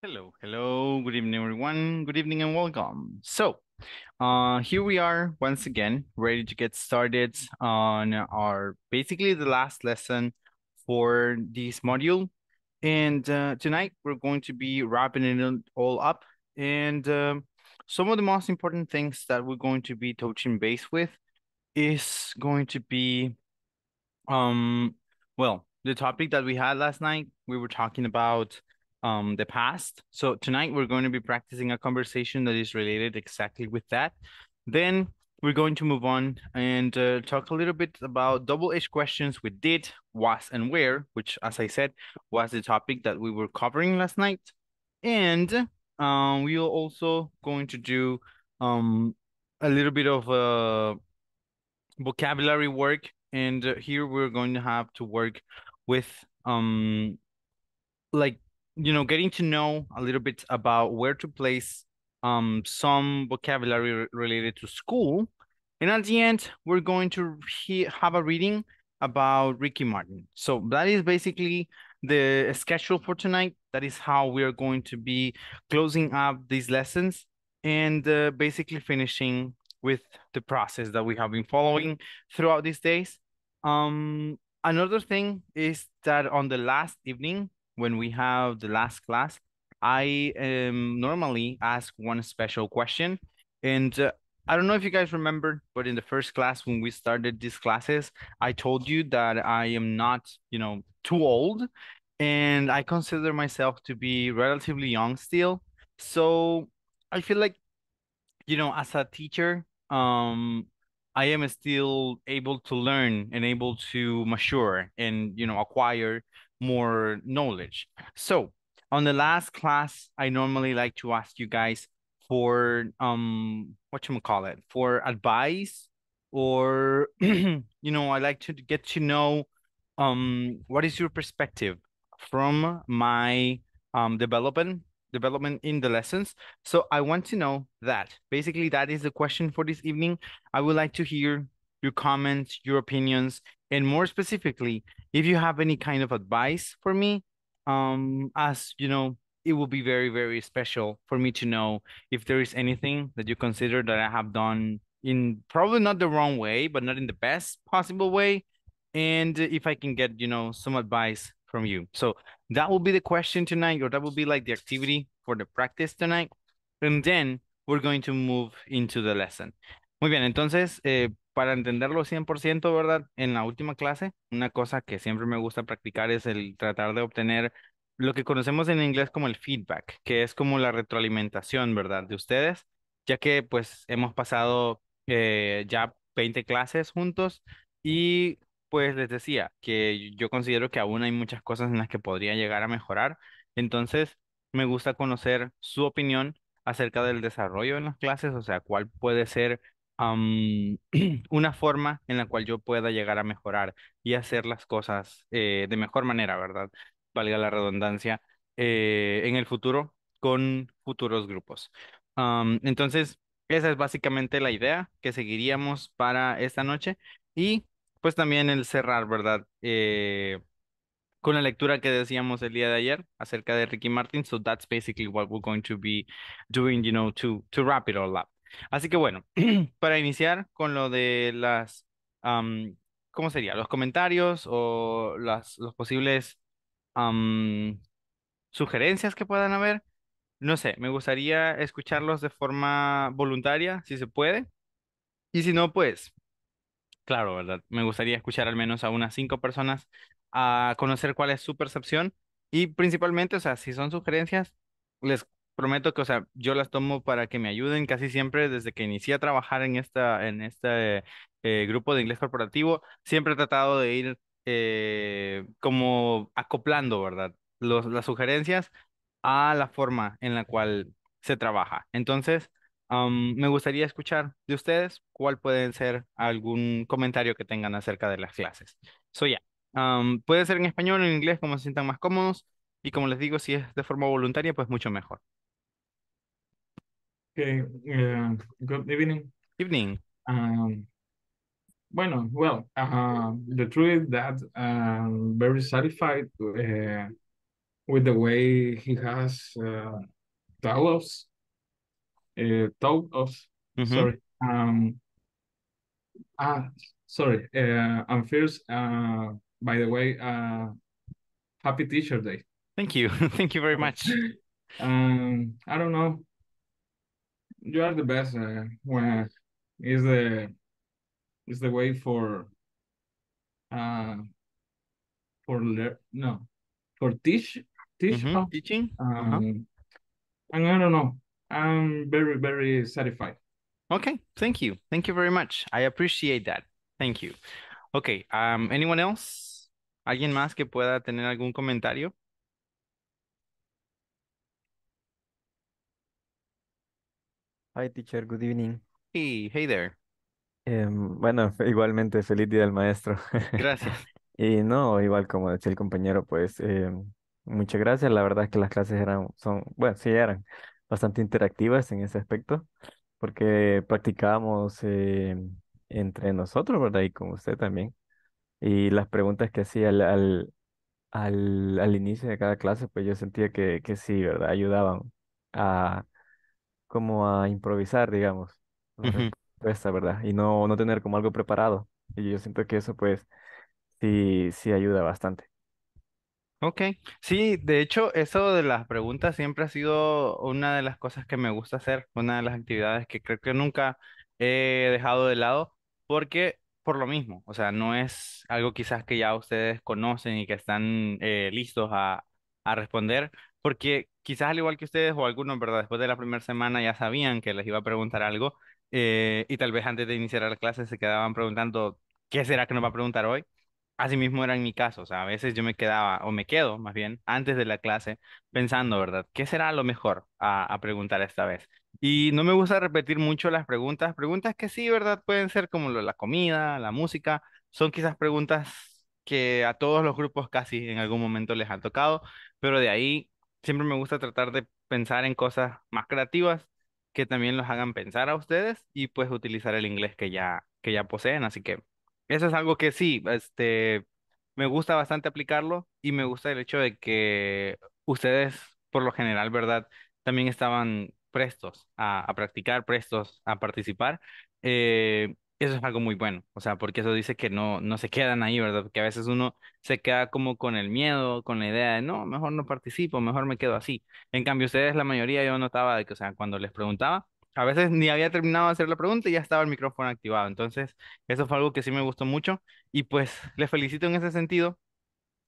Hello, hello, good evening, everyone. Good evening and welcome. So, uh, here we are once again, ready to get started on our basically the last lesson for this module. And uh, tonight we're going to be wrapping it all up and uh, some of the most important things that we're going to be touching base with is going to be, um, well, the topic that we had last night. We were talking about um, the past. So tonight we're going to be practicing a conversation that is related exactly with that. Then we're going to move on and uh, talk a little bit about double-edged questions with did, was, and where, which, as I said, was the topic that we were covering last night. And um, we are also going to do um, a little bit of uh, vocabulary work. And uh, here we're going to have to work with um, like you know getting to know a little bit about where to place um some vocabulary related to school and at the end we're going to have a reading about ricky martin so that is basically the schedule for tonight that is how we are going to be closing up these lessons and uh, basically finishing with the process that we have been following throughout these days um another thing is that on the last evening when we have the last class, I um, normally ask one special question. And uh, I don't know if you guys remember, but in the first class when we started these classes, I told you that I am not, you know, too old. And I consider myself to be relatively young still. So I feel like, you know, as a teacher, um, I am still able to learn and able to mature and, you know, acquire more knowledge. So on the last class, I normally like to ask you guys for um what you call it for advice or you know I like to get to know um what is your perspective from my um development development in the lessons. So I want to know that. Basically, that is the question for this evening. I would like to hear your comments, your opinions, and more specifically, if you have any kind of advice for me, um, as you know, it will be very, very special for me to know if there is anything that you consider that I have done in probably not the wrong way, but not in the best possible way. And if I can get, you know, some advice from you. So that will be the question tonight, or that will be like the activity for the practice tonight. And then we're going to move into the lesson. Muy bien, entonces, eh, para entenderlo 100%, ¿verdad? En la última clase, una cosa que siempre me gusta practicar es el tratar de obtener lo que conocemos en inglés como el feedback, que es como la retroalimentación, ¿verdad? De ustedes, ya que pues hemos pasado eh, ya 20 clases juntos y pues les decía que yo considero que aún hay muchas cosas en las que podría llegar a mejorar. Entonces, me gusta conocer su opinión acerca del desarrollo en las clases, o sea, cuál puede ser una forma en la cual yo pueda llegar a mejorar y hacer las cosas eh, de mejor manera, ¿verdad? Valga la redundancia, eh, en el futuro con futuros grupos. entonces, esa es básicamente la idea que seguiríamos para esta noche y pues también el cerrar, ¿verdad? Eh, con la lectura que decíamos el día de ayer acerca de Ricky Martin. So that's basically what we're going to be doing, you know, to, to wrap it all up. Así que bueno, para iniciar con lo de las, ¿cómo sería? Los comentarios o las, los posibles sugerencias que puedan haber. No sé, me gustaría escucharlos de forma voluntaria, si se puede. Y si no, pues, claro, ¿verdad? Me gustaría escuchar al menos a unas cinco personas a conocer cuál es su percepción. Y principalmente, o sea, si son sugerencias, les prometo que, o sea, yo las tomo para que me ayuden casi siempre desde que inicié a trabajar en, esta, en este eh, grupo de inglés corporativo. Siempre he tratado de ir eh, como acoplando, ¿verdad? las sugerencias a la forma en la cual se trabaja. Entonces, me gustaría escuchar de ustedes cuál pueden ser algún comentario que tengan acerca de las clases. So, ya, puede ser en español o en inglés, como se sientan más cómodos. Y como les digo, si es de forma voluntaria, pues mucho mejor. Okay. Uh, eh, good evening. Evening. Um, bueno, well, uh, the truth is that I'm um, very satisfied uh, with the way he has uh, told us. Uh, eh, told us. Mm -hmm. Sorry. Um. Ah, sorry. Uh, I'm first. Uh, by the way, uh, happy Teacher Day. Thank you. Thank you very much. um, I don't know you are the best uh, when is the is the way for uh for learn no for teach teach mm -hmm. teaching uh-huh. um, uh -huh. and I don't know I'm very very satisfied. Okay, thank you, thank you very much. I appreciate that. Thank you. Okay, um, anyone else? ¿Alguien más que pueda tener algún comentario? Hi, teacher. Good evening. Hey, hey there. Em, bueno, igualmente, feliz día del maestro. Gracias. y no, igual como decía el compañero, pues em, muchas gracias. La verdad es que las clases eran, son, bueno, sí eran bastante interactivas en ese aspecto, porque practicábamos em, entre nosotros, ¿verdad? Y con usted también. Y las preguntas que hacía al, al, al, inicio de cada clase, pues yo sentía que, que sí, ¿verdad? Ayudaban a como a improvisar, digamos, la ¿verdad? Y no, no tener como algo preparado. Y yo siento que eso pues sí, sí ayuda bastante. Ok, sí, de hecho eso de las preguntas siempre ha sido una de las cosas que me gusta hacer, una de las actividades que creo que nunca he dejado de lado, porque por lo mismo, o sea, no es algo quizás que ya ustedes conocen y que están eh, listos a responder, porque quizás al igual que ustedes o algunos, ¿verdad? Después de la primera semana ya sabían que les iba a preguntar algo eh, y tal vez antes de iniciar la clase se quedaban preguntando, ¿qué será que nos va a preguntar hoy? Asimismo era en mi caso, o sea, a veces yo me quedaba, o me quedo más bien, antes de la clase pensando, ¿verdad? ¿Qué será lo mejor a, preguntar esta vez? Y no me gusta repetir mucho las preguntas, preguntas que sí, ¿verdad? Pueden ser como lo, la comida, la música, son quizás preguntas que a todos los grupos casi en algún momento les han tocado, pero de ahí siempre me gusta tratar de pensar en cosas más creativas que también los hagan pensar a ustedes y pues utilizar el inglés que ya, que ya poseen. Así que eso es algo que sí, este, me gusta bastante aplicarlo y me gusta el hecho de que ustedes, por lo general, ¿verdad? También estaban prestos a, practicar, prestos a participar. Eh, eso es algo muy bueno, o sea, porque eso dice que no, no se quedan ahí, ¿verdad? Porque a veces uno se queda como con el miedo, con la idea de, no, mejor no participo, mejor me quedo así. En cambio, ustedes, la mayoría, yo notaba de que, o sea, cuando les preguntaba, a veces ni había terminado de hacer la pregunta y ya estaba el micrófono activado. Entonces, eso fue algo que sí me gustó mucho y pues les felicito en ese sentido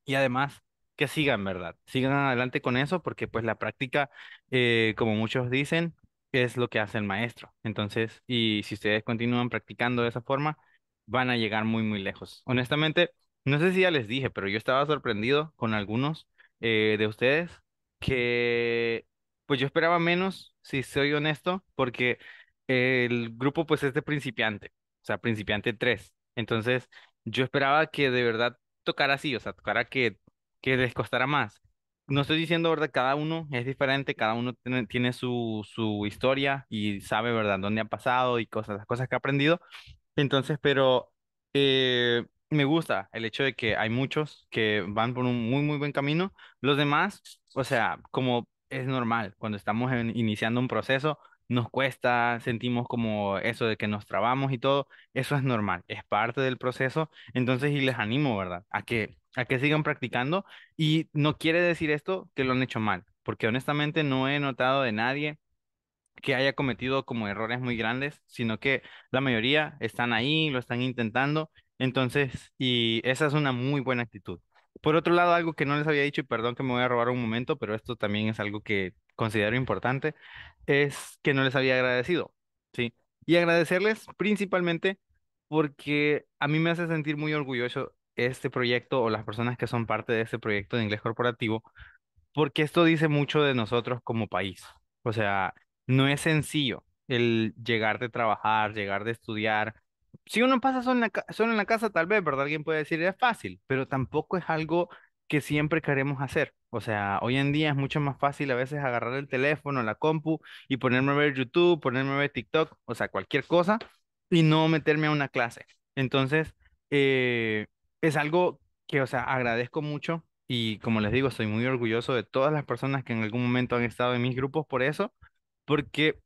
y además que sigan, ¿verdad? Sigan adelante con eso porque pues la práctica, eh, como muchos dicen, es lo que hace el maestro. Entonces, y si ustedes continúan practicando de esa forma, van a llegar muy, muy lejos. Honestamente, no sé si ya les dije, pero yo estaba sorprendido con algunos eh, de ustedes que, pues yo esperaba menos, si soy honesto, porque el grupo pues es de principiante, o sea, principiante 3. Entonces, yo esperaba que de verdad tocara así, o sea, tocara que, que les costara más no estoy diciendo, ¿verdad? Cada uno es diferente, cada uno tiene, su, su, historia y sabe, ¿verdad?, dónde ha pasado y cosas, las cosas que ha aprendido. Entonces, pero eh, me gusta el hecho de que hay muchos que van por un muy, muy buen camino. Los demás, o sea, como es normal, cuando estamos iniciando un proceso, nos cuesta, sentimos como eso de que nos trabamos y todo, eso es normal, es parte del proceso. Entonces, y les animo, ¿verdad? A que a que sigan practicando y no quiere decir esto que lo han hecho mal, porque honestamente no he notado de nadie que haya cometido como errores muy grandes, sino que la mayoría están ahí, lo están intentando, entonces, y esa es una muy buena actitud. Por otro lado, algo que no les había dicho, y perdón que me voy a robar un momento, pero esto también es algo que considero importante, es que no les había agradecido, ¿sí? Y agradecerles principalmente porque a mí me hace sentir muy orgulloso este proyecto o las personas que son parte de este proyecto de inglés corporativo, porque esto dice mucho de nosotros como país. O sea, no es sencillo el llegar de trabajar, llegar de estudiar. Si uno pasa solo en la, casa, tal vez, ¿verdad? Alguien puede decir, es fácil, pero tampoco es algo que siempre queremos hacer. O sea, hoy en día es mucho más fácil a veces agarrar el teléfono, la compu y ponerme a ver YouTube, ponerme a ver TikTok, o sea, cualquier cosa, y no meterme a una clase. Entonces, eh, es algo que, o sea, agradezco mucho y como les digo, soy muy orgulloso de todas las personas que en algún momento han estado en mis grupos por eso, porque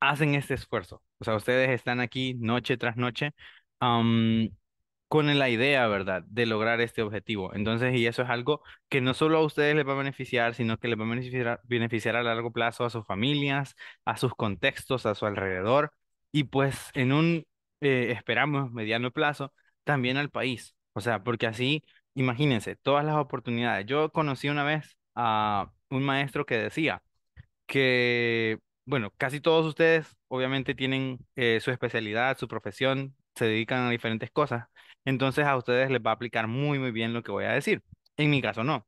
hacen este esfuerzo. O sea, ustedes están aquí noche tras noche con la idea, ¿verdad?, de lograr este objetivo. Entonces, y eso es algo que no solo a ustedes les va a beneficiar, sino que les va a beneficiar, beneficiar a largo plazo a sus familias, a sus contextos, a su alrededor. Y pues en un, eh, esperamos, mediano plazo, también al país. O sea, porque así, imagínense, todas las oportunidades. Yo conocí una vez a un maestro que decía que, bueno, casi todos ustedes obviamente tienen eh, su especialidad, su profesión, se dedican a diferentes cosas. Entonces a ustedes les va a aplicar muy, muy bien lo que voy a decir. En mi caso, no.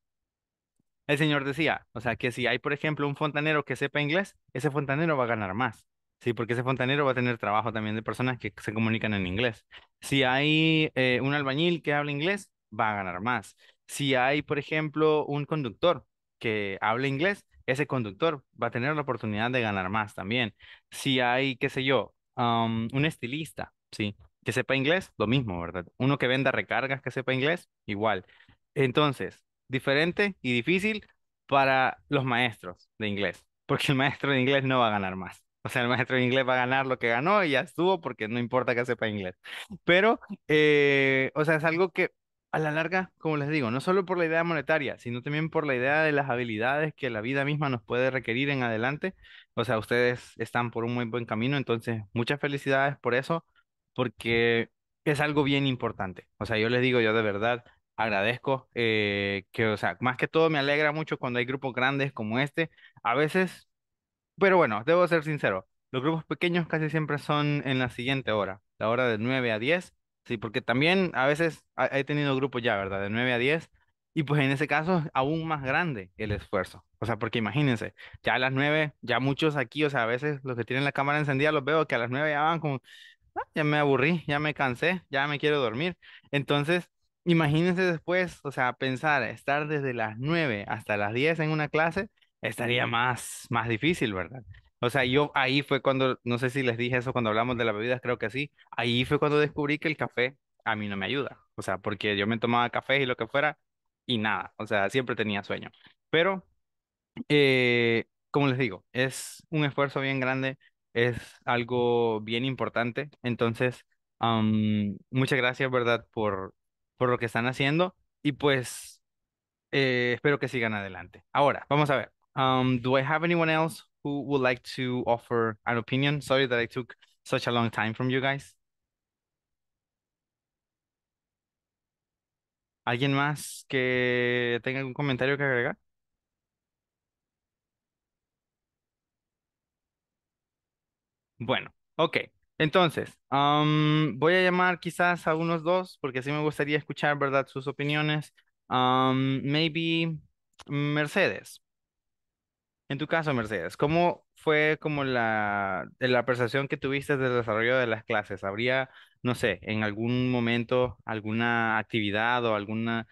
El señor decía, o sea, que si hay, por ejemplo, un fontanero que sepa inglés, ese fontanero va a ganar más. Sí, porque ese fontanero va a tener trabajo también de personas que se comunican en inglés. Si hay eh, un albañil que habla inglés, va a ganar más. Si hay, por ejemplo, un conductor que habla inglés, ese conductor va a tener la oportunidad de ganar más también. Si hay, qué sé yo, un estilista, ¿sí? Que sepa inglés, lo mismo, ¿verdad? Uno que venda recargas que sepa inglés, igual. Entonces, diferente y difícil para los maestros de inglés, porque el maestro de inglés no va a ganar más. O sea, el maestro de inglés va a ganar lo que ganó y ya estuvo porque no importa que sepa inglés. Pero, eh, o sea, es algo que a la larga, como les digo, no solo por la idea monetaria, sino también por la idea de las habilidades que la vida misma nos puede requerir en adelante. O sea, ustedes están por un muy buen camino, entonces muchas felicidades por eso, porque es algo bien importante. O sea, yo les digo, yo de verdad agradezco eh, que, o sea, más que todo me alegra mucho cuando hay grupos grandes como este. A veces pero bueno, debo ser sincero, los grupos pequeños casi siempre son en la siguiente hora, la hora de 9 a 10, sí, porque también a veces he tenido grupos ya, ¿verdad? De 9 a 10, y pues en ese caso aún más grande el esfuerzo. O sea, porque imagínense, ya a las 9, ya muchos aquí, o sea, a veces los que tienen la cámara encendida los veo que a las 9 ya van como, ah, ya me aburrí, ya me cansé, ya me quiero dormir. Entonces, imagínense después, o sea, pensar, estar desde las 9 hasta las 10 en una clase estaría más, más difícil, ¿verdad? O sea, yo ahí fue cuando, no sé si les dije eso cuando hablamos de las bebidas, creo que sí, ahí fue cuando descubrí que el café a mí no me ayuda, o sea, porque yo me tomaba café y lo que fuera y nada, o sea, siempre tenía sueño. Pero, eh, como les digo, es un esfuerzo bien grande, es algo bien importante, entonces, muchas gracias, ¿verdad? Por, por lo que están haciendo y pues eh, espero que sigan adelante. Ahora, vamos a ver. Um, do I have anyone else who would like to offer an opinion? Sorry that I took such a long time from you guys. ¿Alguien más que tenga algún comentario que agregar? Bueno, ok. Entonces, um, voy a llamar quizás a unos dos porque sí me gustaría escuchar, ¿verdad? Sus opiniones. Um, maybe Mercedes. En tu caso, Mercedes, ¿cómo fue como la, la percepción que tuviste del desarrollo de las clases? ¿Habría, no sé, en algún momento alguna actividad o alguna,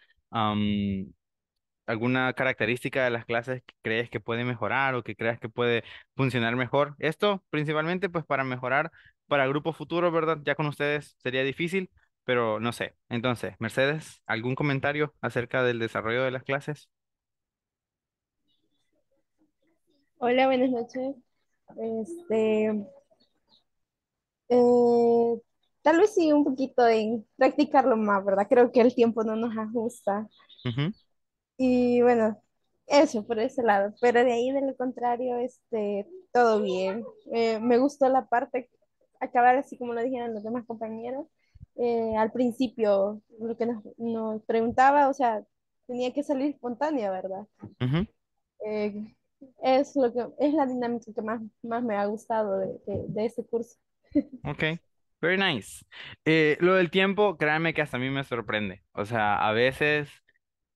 alguna característica de las clases que crees que puede mejorar o que creas que puede funcionar mejor? Esto principalmente pues para mejorar para grupos futuros, ¿verdad? Ya con ustedes sería difícil, pero no sé. Entonces, Mercedes, ¿algún comentario acerca del desarrollo de las clases? Hola, buenas noches. Este, eh, tal vez sí, un poquito en practicarlo más, ¿verdad? Creo que el tiempo no nos ajusta. Y bueno, eso por ese lado. Pero de ahí, de lo contrario, este, todo bien. Eh, me gustó la parte, acabar así como lo dijeron los demás compañeros. Eh, al principio, lo que nos, nos preguntaba, o sea, tenía que salir espontánea, ¿verdad? es lo que es la dinámica que más, más me ha gustado de, de, este curso. Ok, very nice. Eh, lo del tiempo, créanme que hasta a mí me sorprende. O sea, a veces,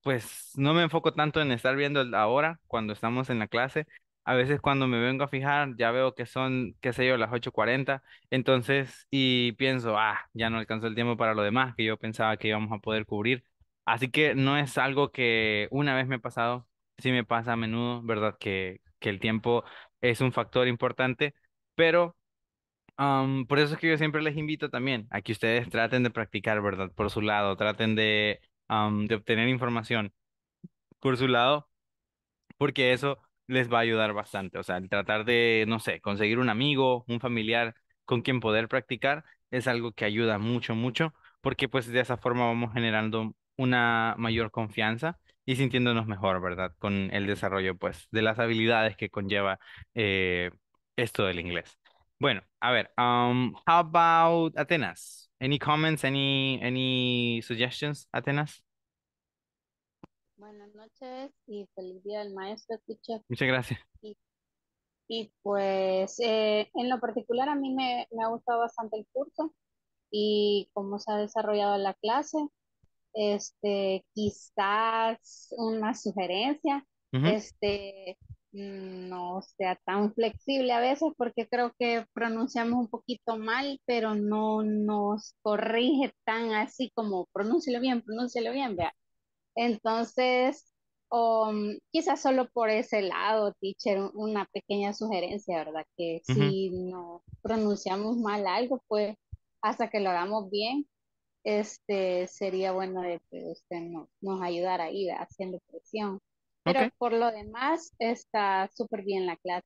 pues no me enfoco tanto en estar viendo ahora cuando estamos en la clase. A veces cuando me vengo a fijar, ya veo que son, qué sé yo, las 8.40. Entonces, y pienso, ah, ya no alcanzó el tiempo para lo demás que yo pensaba que íbamos a poder cubrir. Así que no es algo que una vez me ha pasado, sí me pasa a menudo, ¿verdad? Que, que el tiempo es un factor importante, pero por eso es que yo siempre les invito también a que ustedes traten de practicar, ¿verdad? Por su lado, traten de, de obtener información por su lado, porque eso les va a ayudar bastante. O sea, el tratar de, no sé, conseguir un amigo, un familiar con quien poder practicar es algo que ayuda mucho, mucho, porque pues de esa forma vamos generando una mayor confianza y sintiéndonos mejor, ¿verdad? Con el desarrollo, pues, de las habilidades que conlleva eh, esto del inglés. Bueno, a ver, um, how about Atenas? Any comments, any, any suggestions, Atenas? Buenas noches y feliz día del maestro, teacher. Muchas gracias. Y, pues eh, en lo particular a mí me, me ha gustado bastante el curso y cómo se ha desarrollado la clase este, quizás una sugerencia, este, mm, no sea tan flexible a veces porque creo que pronunciamos un poquito mal, pero no nos corrige tan así como pronúncialo bien, pronúncialo bien, vea. Entonces, mm, quizás solo por ese lado, teacher, una pequeña sugerencia, ¿verdad? Que si no pronunciamos mal algo, pues hasta que lo hagamos bien, este, sería bueno de que usted nos ayudara ahí haciendo presión. Pero por lo demás, está súper bien la clase.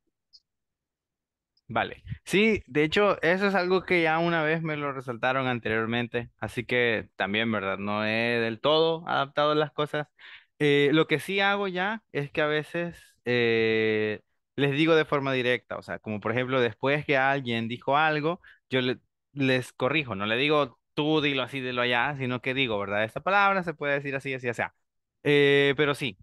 Vale. Sí, de hecho, eso es algo que ya una vez me lo resaltaron anteriormente, así que también, ¿verdad? No he del todo adaptado las cosas. Eh, lo que sí hago ya es que a veces eh, les digo de forma directa, o sea, como por ejemplo, después que alguien dijo algo, yo les corrijo, no le digo y dilo así, dilo allá, sino que digo, ¿verdad? Esta palabra se puede decir así, así, así. Ah. Eh, pero sí,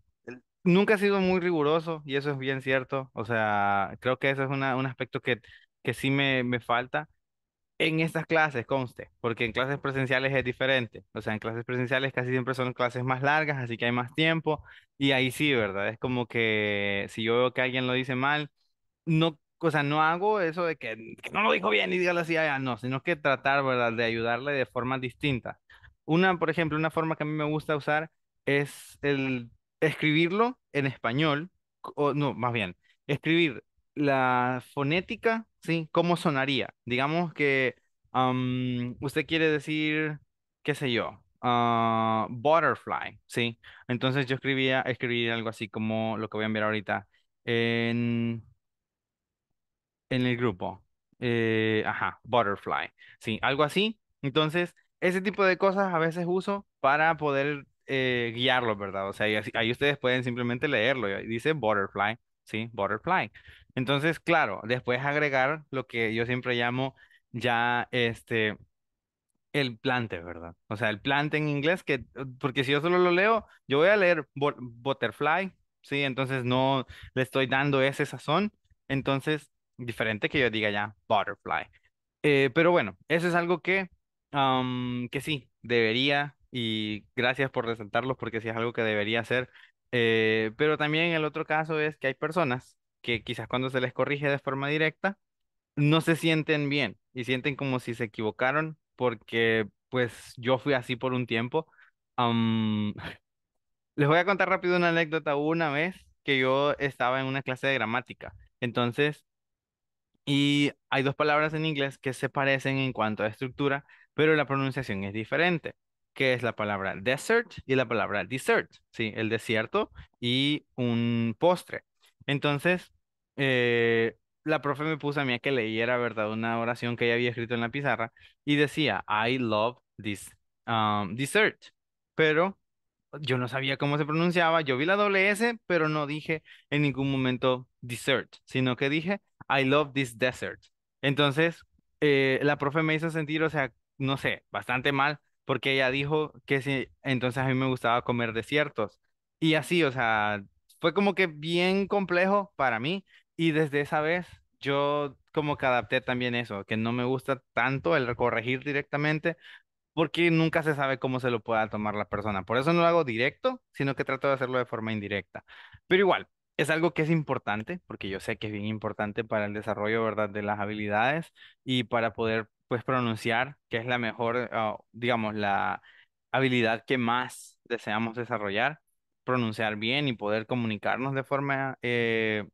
nunca he sido muy riguroso y eso es bien cierto. O sea, creo que eso es una, un aspecto que, que sí me, me falta en estas clases, conste, porque en clases presenciales es diferente. O sea, en clases presenciales casi siempre son clases más largas, así que hay más tiempo. Y ahí sí, ¿verdad? Es como que si yo veo que alguien lo dice mal, no cosa no hago eso de que, no lo dijo bien y dígalo así, ah, ya no, sino que tratar, ¿verdad?, de ayudarle de forma distinta. Una, por ejemplo, una forma que a mí me gusta usar es el escribirlo en español, o no, más bien, escribir la fonética, ¿sí? ¿Cómo sonaría? Digamos que usted quiere decir, qué sé yo, ah, butterfly, ¿sí? Entonces yo escribía, escribir algo así como lo que voy a enviar ahorita. En en el grupo. Eh, ajá, butterfly. Sí, algo así. Entonces, ese tipo de cosas a veces uso para poder eh, guiarlo, ¿verdad? O sea, ahí, ahí, ustedes pueden simplemente leerlo. Dice butterfly, ¿sí? Butterfly. Entonces, claro, después agregar lo que yo siempre llamo ya este el plante, ¿verdad? O sea, el plante en inglés que porque si yo solo lo leo, yo voy a leer butterfly, ¿sí? Entonces no le estoy dando ese sazón. Entonces, diferente que yo diga ya butterfly. Eh, pero bueno, eso es algo que, que sí, debería, y gracias por resaltarlo porque sí es algo que debería hacer. Eh, pero también el otro caso es que hay personas que quizás cuando se les corrige de forma directa, no se sienten bien y sienten como si se equivocaron porque pues yo fui así por un tiempo. les voy a contar rápido una anécdota una vez que yo estaba en una clase de gramática. Entonces, y hay dos palabras en inglés que se parecen en cuanto a estructura, pero la pronunciación es diferente, que es la palabra desert y la palabra dessert, ¿sí? El desierto y un postre. Entonces, eh, la profe me puso a mí a que leyera, ¿verdad? Una oración que ella había escrito en la pizarra y decía, I love this um, dessert. Pero yo no sabía cómo se pronunciaba, yo vi la doble S, pero no dije en ningún momento dessert, sino que dije I love this desert. Entonces, eh, la profe me hizo sentir, o sea, no sé, bastante mal, porque ella dijo que sí, entonces a mí me gustaba comer desiertos. Y así, o sea, fue como que bien complejo para mí. Y desde esa vez yo como que adapté también eso, que no me gusta tanto el corregir directamente, porque nunca se sabe cómo se lo pueda tomar la persona. Por eso no lo hago directo, sino que trato de hacerlo de forma indirecta. Pero igual, es algo que es importante, porque yo sé que es bien importante para el desarrollo, ¿verdad?, de las habilidades y para poder, pues, pronunciar, que es la mejor, eh, ah, digamos, la habilidad que más deseamos desarrollar, pronunciar bien y poder comunicarnos de forma eh,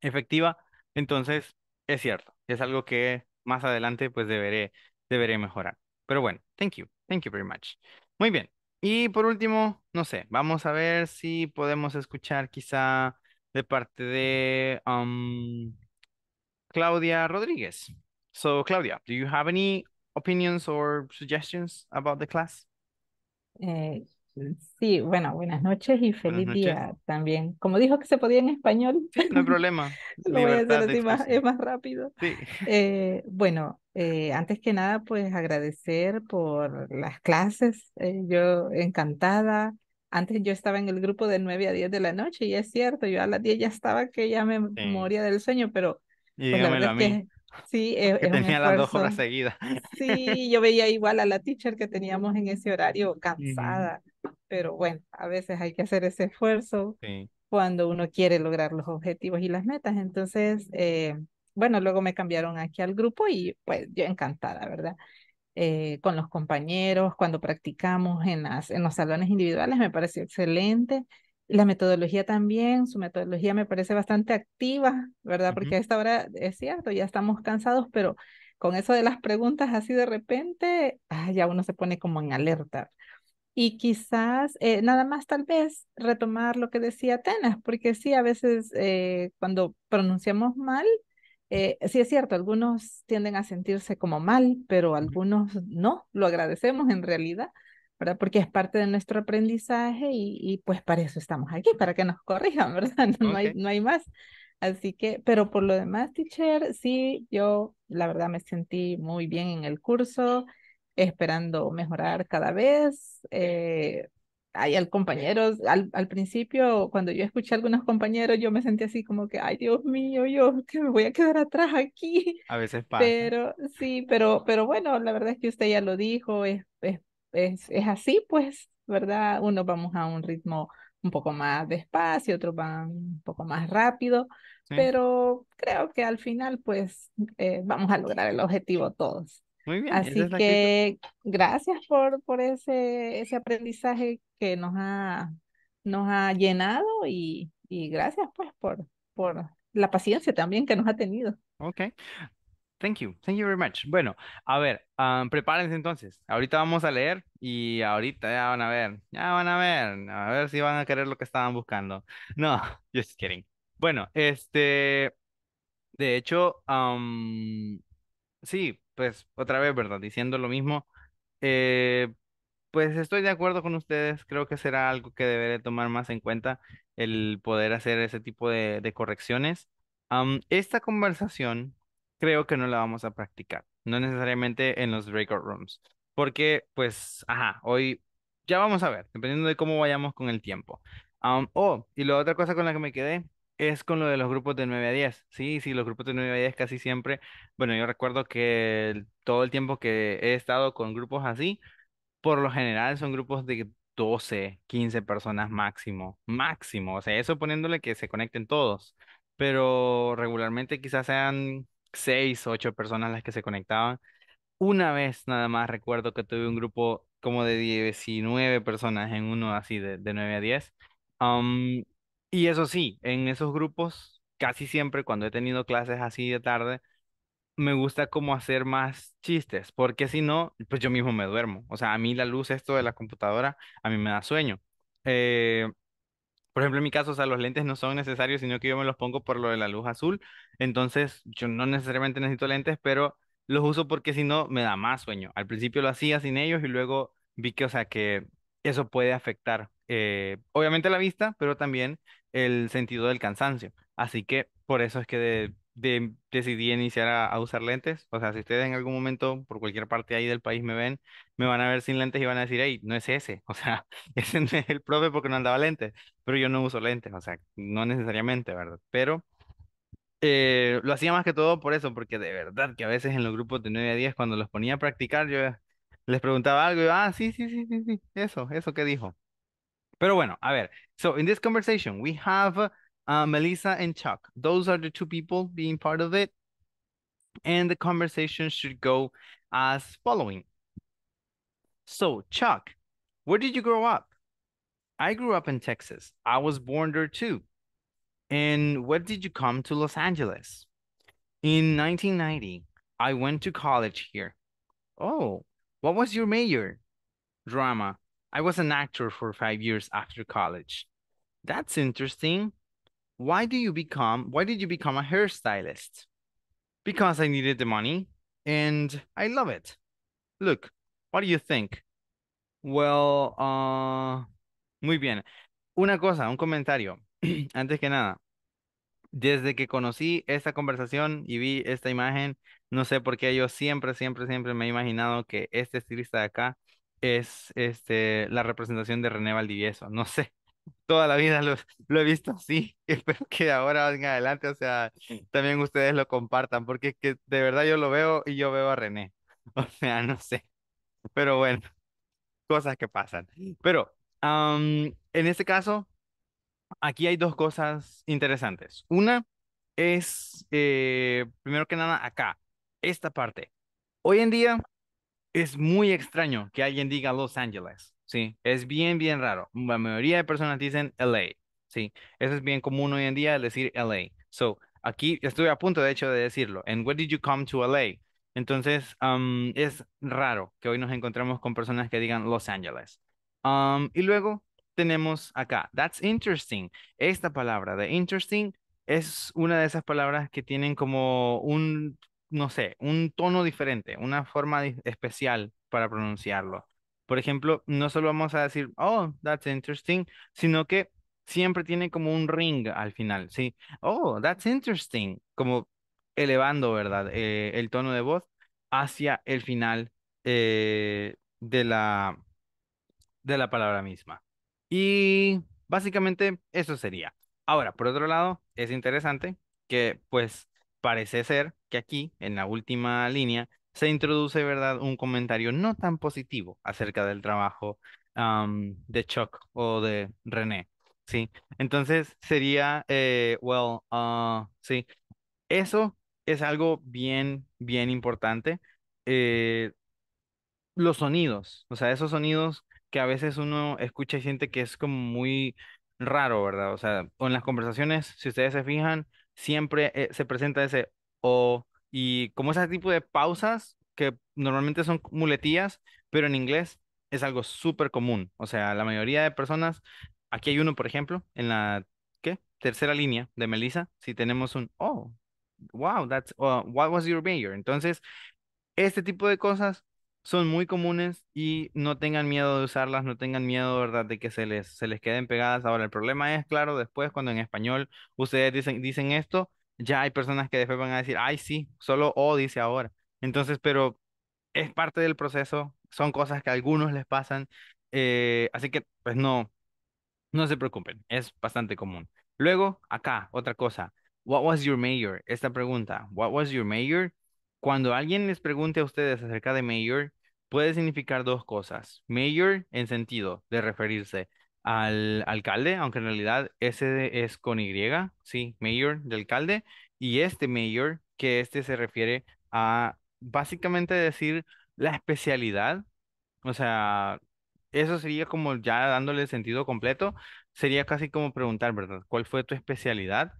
efectiva. Entonces, es cierto, es algo que más adelante, pues, deberé, deberé mejorar. Pero bueno, thank you, thank you very much. Muy bien, y por último, no sé, vamos a ver si podemos escuchar quizá de parte de um, Claudia Rodríguez. So, Claudia, do you have any opinions or suggestions about the class? Eh, sí, bueno, buenas noches y feliz día también. Como dijo que se podía en español. no hay problema. lo voy a hacer así más, es más rápido. Eh, bueno, eh, antes que nada, pues agradecer por las clases. yo encantada antes yo estaba en el grupo de 9 a 10 de la noche y es cierto, yo a las 10 ya estaba que ya me moría del sueño, pero pues, a mí. Que, sí, e, e, tenía las dos horas seguidas. Sí, yo veía igual a la teacher que teníamos en ese horario cansada, pero bueno, a veces hay que hacer ese esfuerzo cuando uno quiere lograr los objetivos y las metas. Entonces, eh, bueno, luego me cambiaron aquí al grupo y pues yo encantada, ¿verdad? Eh, con los compañeros, cuando practicamos en, en los salones individuales, me pareció excelente. La metodología también, su metodología me parece bastante activa, ¿verdad? Porque a esta hora es cierto, ya estamos cansados, pero con eso de las preguntas así de repente, ah, ya uno se pone como en alerta. Y quizás, eh, nada más tal vez, retomar lo que decía Atenas, porque sí, a veces eh, cuando pronunciamos mal, eh, sí es cierto, algunos tienden a sentirse como mal, pero algunos no, lo agradecemos en realidad, ¿verdad? Porque es parte de nuestro aprendizaje y, pues para eso estamos aquí, para que nos corrijan, ¿verdad? No, hay, no hay más. Así que, pero por lo demás, teacher, sí, yo la verdad me sentí muy bien en el curso, esperando mejorar cada vez. Eh, hay al compañeros, al, principio cuando yo escuché a algunos compañeros yo me sentí así como que, ay Dios mío, yo que me voy a quedar atrás aquí. A veces pasa. Pero sí, pero, pero bueno, la verdad es que usted ya lo dijo, es, es, es, así pues, ¿verdad? Uno vamos a un ritmo un poco más despacio, otros van un poco más rápido, pero creo que al final pues eh, vamos a lograr el objetivo todos. Muy bien. Así que gracias por, por ese, ese aprendizaje que nos ha, nos ha llenado y, gracias pues por, por la paciencia también que nos ha tenido. Ok. Thank you, thank you very much. Bueno, a ver, ah, prepárense entonces. Ahorita vamos a leer y ahorita ya van a ver, ya van a ver, a ver si van a querer lo que estaban buscando. No, just kidding. Bueno, este, de hecho, sí, pues otra vez, ¿verdad? Diciendo lo mismo, eh, pues estoy de acuerdo con ustedes, creo que será algo que deberé tomar más en cuenta el poder hacer ese tipo de, correcciones. esta conversación creo que no la vamos a practicar, no necesariamente en los breakout rooms, porque pues, ajá, hoy ya vamos a ver, dependiendo de cómo vayamos con el tiempo. oh, y la otra cosa con la que me quedé es con lo de los grupos de 9 a 10. Sí, sí, los grupos de 9 a 10 casi siempre. Bueno, yo recuerdo que todo el tiempo que he estado con grupos así, por lo general son grupos de 12, 15 personas máximo, máximo. O sea, eso poniéndole que se conecten todos, pero regularmente quizás sean 6, 8 personas las que se conectaban. Una vez nada más recuerdo que tuve un grupo como de 19 personas en uno así de, de 9 a 10. Um, y eso sí, en esos grupos, casi siempre cuando he tenido clases así de tarde, me gusta como hacer más chistes, porque si no, pues yo mismo me duermo. O sea, a mí la luz, esto de la computadora, a mí me da sueño. Eh, por ejemplo, en mi caso, o sea, los lentes no son necesarios, sino que yo me los pongo por lo de la luz azul. Entonces, yo no necesariamente necesito lentes, pero los uso porque si no, me da más sueño. Al principio lo hacía sin ellos y luego vi que, o sea, que eso puede afectar, eh, obviamente la vista, pero también el sentido del cansancio. Así que por eso es que de, decidí iniciar a, usar lentes. O sea, si ustedes en algún momento por cualquier parte ahí del país me ven, me van a ver sin lentes y van a decir, hey, no es ese. O sea, ese no es el profe porque no andaba lentes. Pero yo no uso lentes, o sea, no necesariamente, ¿verdad? Pero... Eh, lo hacía más que todo por eso, porque de verdad que a veces en los grupos de 9 a 10, cuando los ponía a practicar, yo les preguntaba algo y yo, ah, sí, sí, sí, sí, sí, eso, eso que dijo. Pero bueno, a ver. So in this conversation, we have uh, Melissa and Chuck. Those are the two people being part of it. And the conversation should go as following. So Chuck, where did you grow up? I grew up in Texas. I was born there too. And when did you come to Los Angeles? In 1990, I went to college here. Oh, what was your major? Drama. I was an actor for five years after college. That's interesting. Why do you become why did you become a hairstylist? Because I needed the money and I love it. Look, what do you think? Well, uh, muy bien. Una cosa, un comentario. Antes que nada, desde que conocí esta conversación y vi esta imagen, no sé por qué yo siempre, siempre, siempre me he imaginado que este estilista de acá es este, la representación de René Valdivieso. No sé, toda la vida lo, he visto así. Espero que ahora en adelante, o sea, también ustedes lo compartan, porque que de verdad yo lo veo y yo veo a René. O sea, no sé. Pero bueno, cosas que pasan. Pero en este caso, aquí hay dos cosas interesantes. Una es, eh, primero que nada, acá, esta parte. Hoy en día es muy extraño que alguien diga Los Ángeles, ¿sí? Es bien, bien raro. La mayoría de personas dicen LA, ¿sí? Eso es bien común hoy en día decir LA. So, aquí estoy a punto, de hecho, de decirlo. And where did you come to LA? Entonces, es raro que hoy nos encontremos con personas que digan Los Ángeles. y luego tenemos acá, that's interesting. Esta palabra de interesting es una de esas palabras que tienen como un no sé, un tono diferente, una forma especial para pronunciarlo. Por ejemplo, no solo vamos a decir, oh, that's interesting, sino que siempre tiene como un ring al final, ¿sí? Oh, that's interesting, como elevando, ¿verdad? Eh, el tono de voz hacia el final eh, de, la, de la palabra misma. Y básicamente eso sería. Ahora, por otro lado, es interesante que pues Parece ser que aquí, en la última línea, se introduce, ¿verdad?, un comentario no tan positivo acerca del trabajo de Chuck o de René, ¿sí? Entonces sería, eh, well, ah, sí, eso es algo bien, bien importante. Eh, los sonidos, o sea, esos sonidos que a veces uno escucha y siente que es como muy raro, ¿verdad? O sea, en las conversaciones, si ustedes se fijan, siempre eh, se presenta ese o, y como ese tipo de pausas que normalmente son muletillas, pero en inglés es algo súper común. O sea, la mayoría de personas, aquí hay uno, por ejemplo, en la ¿qué? tercera línea de Melissa, si tenemos un, oh, wow, that's, oh, what was your major? Entonces, este tipo de cosas son muy comunes y no tengan miedo de usarlas, no tengan miedo, ¿verdad?, de que se les, se les queden pegadas. Ahora, el problema es, claro, después cuando en español ustedes dicen, dicen esto, ya hay personas que después van a decir, ay, sí, solo O dice ahora. Entonces, pero es parte del proceso, son cosas que a algunos les pasan, eh, así que, pues no, no se preocupen, es bastante común. Luego, acá, otra cosa. What was your major? Esta pregunta, what was your major? Cuando alguien les pregunte a ustedes acerca de mayor, puede significar dos cosas. Mayor en sentido de referirse al alcalde, aunque en realidad ese es con Y, sí, mayor de alcalde, y este mayor, que este se refiere a básicamente decir la especialidad, o sea, eso sería como ya dándole sentido completo, sería casi como preguntar, ¿verdad? ¿Cuál fue tu especialidad?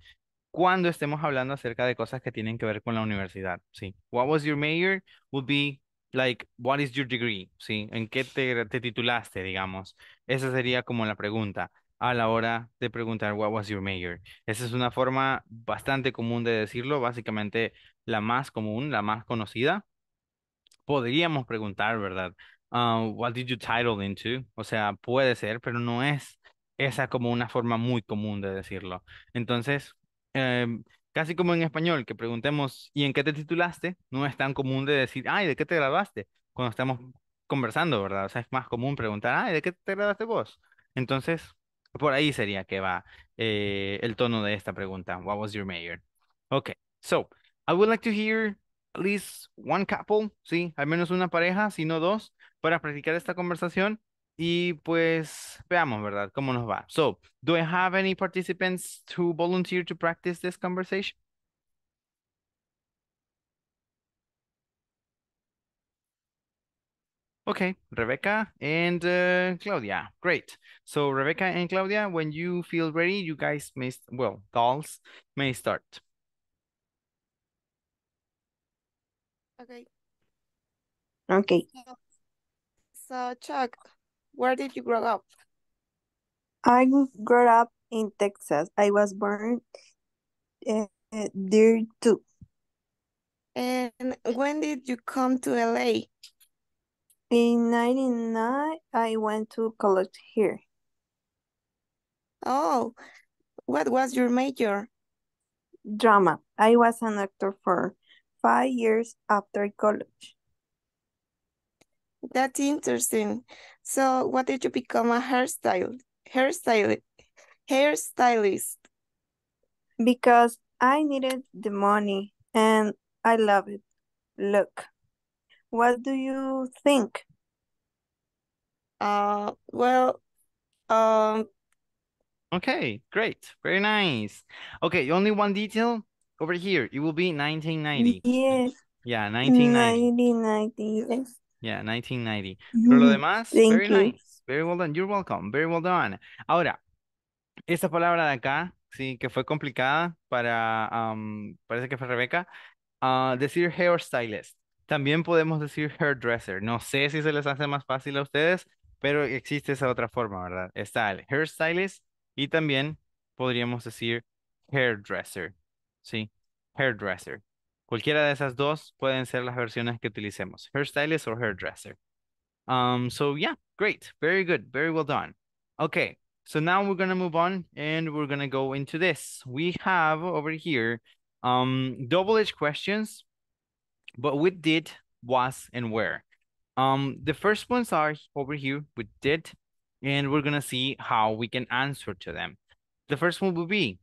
cuando estemos hablando acerca de cosas que tienen que ver con la universidad, ¿sí? What was your major would be like, what is your degree, ¿sí? ¿En qué te, te titulaste, digamos? Esa sería como la pregunta a la hora de preguntar what was your major. Esa es una forma bastante común de decirlo, básicamente la más común, la más conocida. Podríamos preguntar, ¿verdad? Uh, what did you title into? O sea, puede ser, pero no es esa como una forma muy común de decirlo. Entonces, Em, casi como en español, que preguntemos, ¿y en qué te titulaste? No es tan común de decir, ay, ¿de qué te graduaste? Cuando estamos conversando, ¿verdad? O sea, es más común preguntar, ay, ¿de qué te graduaste vos? Entonces, por ahí sería que va eh, el tono de esta pregunta. What was your major? Okay, so I would like to hear at least one couple, sí, al menos una pareja, si no dos, para practicar esta conversación y pues veamos, ¿verdad? ¿Cómo nos va? So, do I have any participants to volunteer to practice this conversation? Okay, Rebecca and uh, Claudia. Great. So Rebecca and Claudia, when you feel ready, you guys may, well, dolls may start. Okay. Okay. So, Chuck, Where did you grow up? I grew up in Texas. I was born uh, there too. And when did you come to LA? In 99, I went to college here. Oh, what was your major? Drama. I was an actor for five years after college. That's interesting. So what did you become a hairstyle hairstylist hairstylist? Because I needed the money and I love it. Look. What do you think? Uh well um Okay, great. Very nice. Okay, only one detail over here. It will be 1990. Yes. Yeah, 1990. 1990, yes. Yeah, 1990. Pero lo demás, very nice. Very well done. You're welcome. Very well done. Ahora, esta palabra de acá, sí, que fue complicada para, um, parece que fue Rebeca, ah, decir hairstylist. También podemos decir hairdresser. No sé si se les hace más fácil a ustedes, pero existe esa otra forma, ¿verdad? Está el hairstylist y también podríamos decir hairdresser, ¿sí? Hairdresser. Cualquiera de esas dos pueden ser las versiones que utilicemos, hairstylist or hairdresser. Um, so yeah, great, very good, very well done. Okay, so now we're gonna move on and we're gonna go into this. We have over here um, double-edged questions, but with did, was, and where. Um, the first ones are over here with did, and we're gonna see how we can answer to them. The first one will be,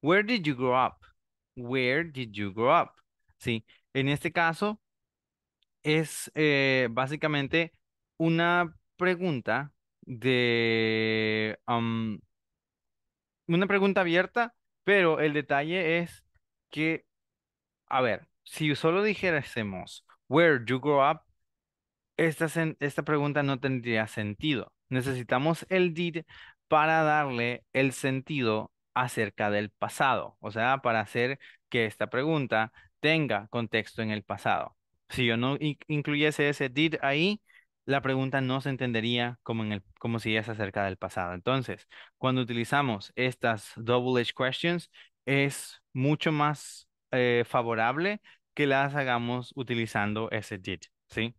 where did you grow up? Where did you grow up? ¿sí? En este caso, es eh, básicamente una pregunta de... una pregunta abierta, pero el detalle es que, a ver, si solo dijésemos, where you grow up, esta, esta pregunta no tendría sentido. Necesitamos el did para darle el sentido acerca del pasado, o sea, para hacer que esta pregunta tenga contexto en el pasado. Si yo no incluyese ese did ahí, la pregunta no se entendería como, en el, como si es acerca del pasado. Entonces, cuando utilizamos estas double edge questions, es mucho más eh, favorable que las hagamos utilizando ese did, ¿sí?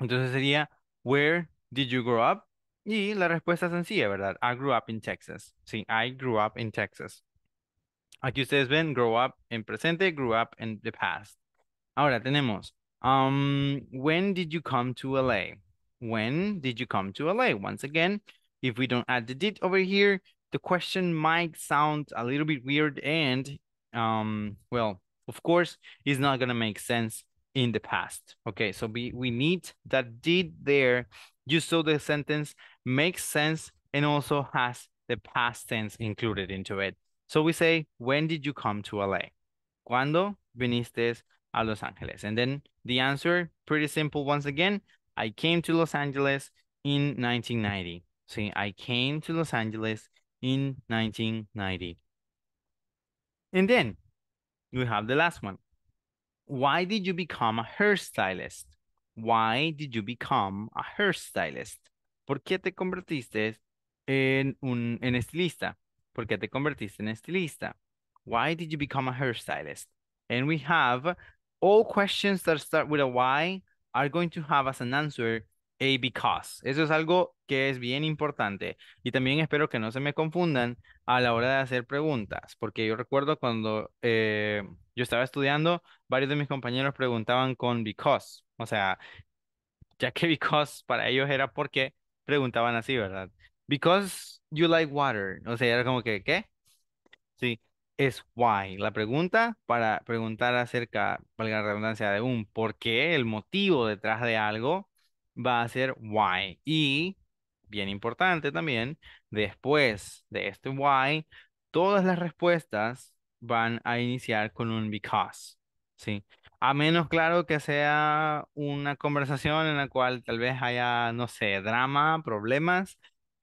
Entonces sería, where did you grow up? Y la respuesta es sencilla, ¿verdad? I grew up in Texas. Sí, I grew up in Texas. Aquí ustedes ven grow up en presente, grew up in the past. Ahora tenemos, um, when did you come to LA? When did you come to LA? Once again, if we don't add the did over here, the question might sound a little bit weird and, um, well, of course, it's not going to make sense in the past. Okay, so we, we need that did there just so the sentence makes sense and also has the past tense included into it. So we say, when did you come to LA? ¿Cuándo viniste a Los Ángeles? And then the answer, pretty simple once again. I came to Los Angeles in 1990. See, I came to Los Angeles in 1990. And then we have the last one. Why did you become a hairstylist? Why did you become a hairstylist? ¿Por qué te convertiste en un en estilista? ¿Por qué te convertiste en estilista? Why did you become a hairstylist? And we have all questions that start with a why are going to have as an answer a because. Eso es algo que es bien importante y también espero que no se me confundan a la hora de hacer preguntas, porque yo recuerdo cuando eh, yo estaba estudiando, varios de mis compañeros preguntaban con because, o sea, ya que because para ellos era porque preguntaban así, ¿verdad? Because you like water. O sea, era como que, ¿qué? Sí, es why. La pregunta para preguntar acerca, valga la redundancia, de un por qué, el motivo detrás de algo va a ser why. Y, bien importante también, después de este why, todas las respuestas van a iniciar con un because. Sí. A menos, claro, que sea una conversación en la cual tal vez haya, no sé, drama, problemas,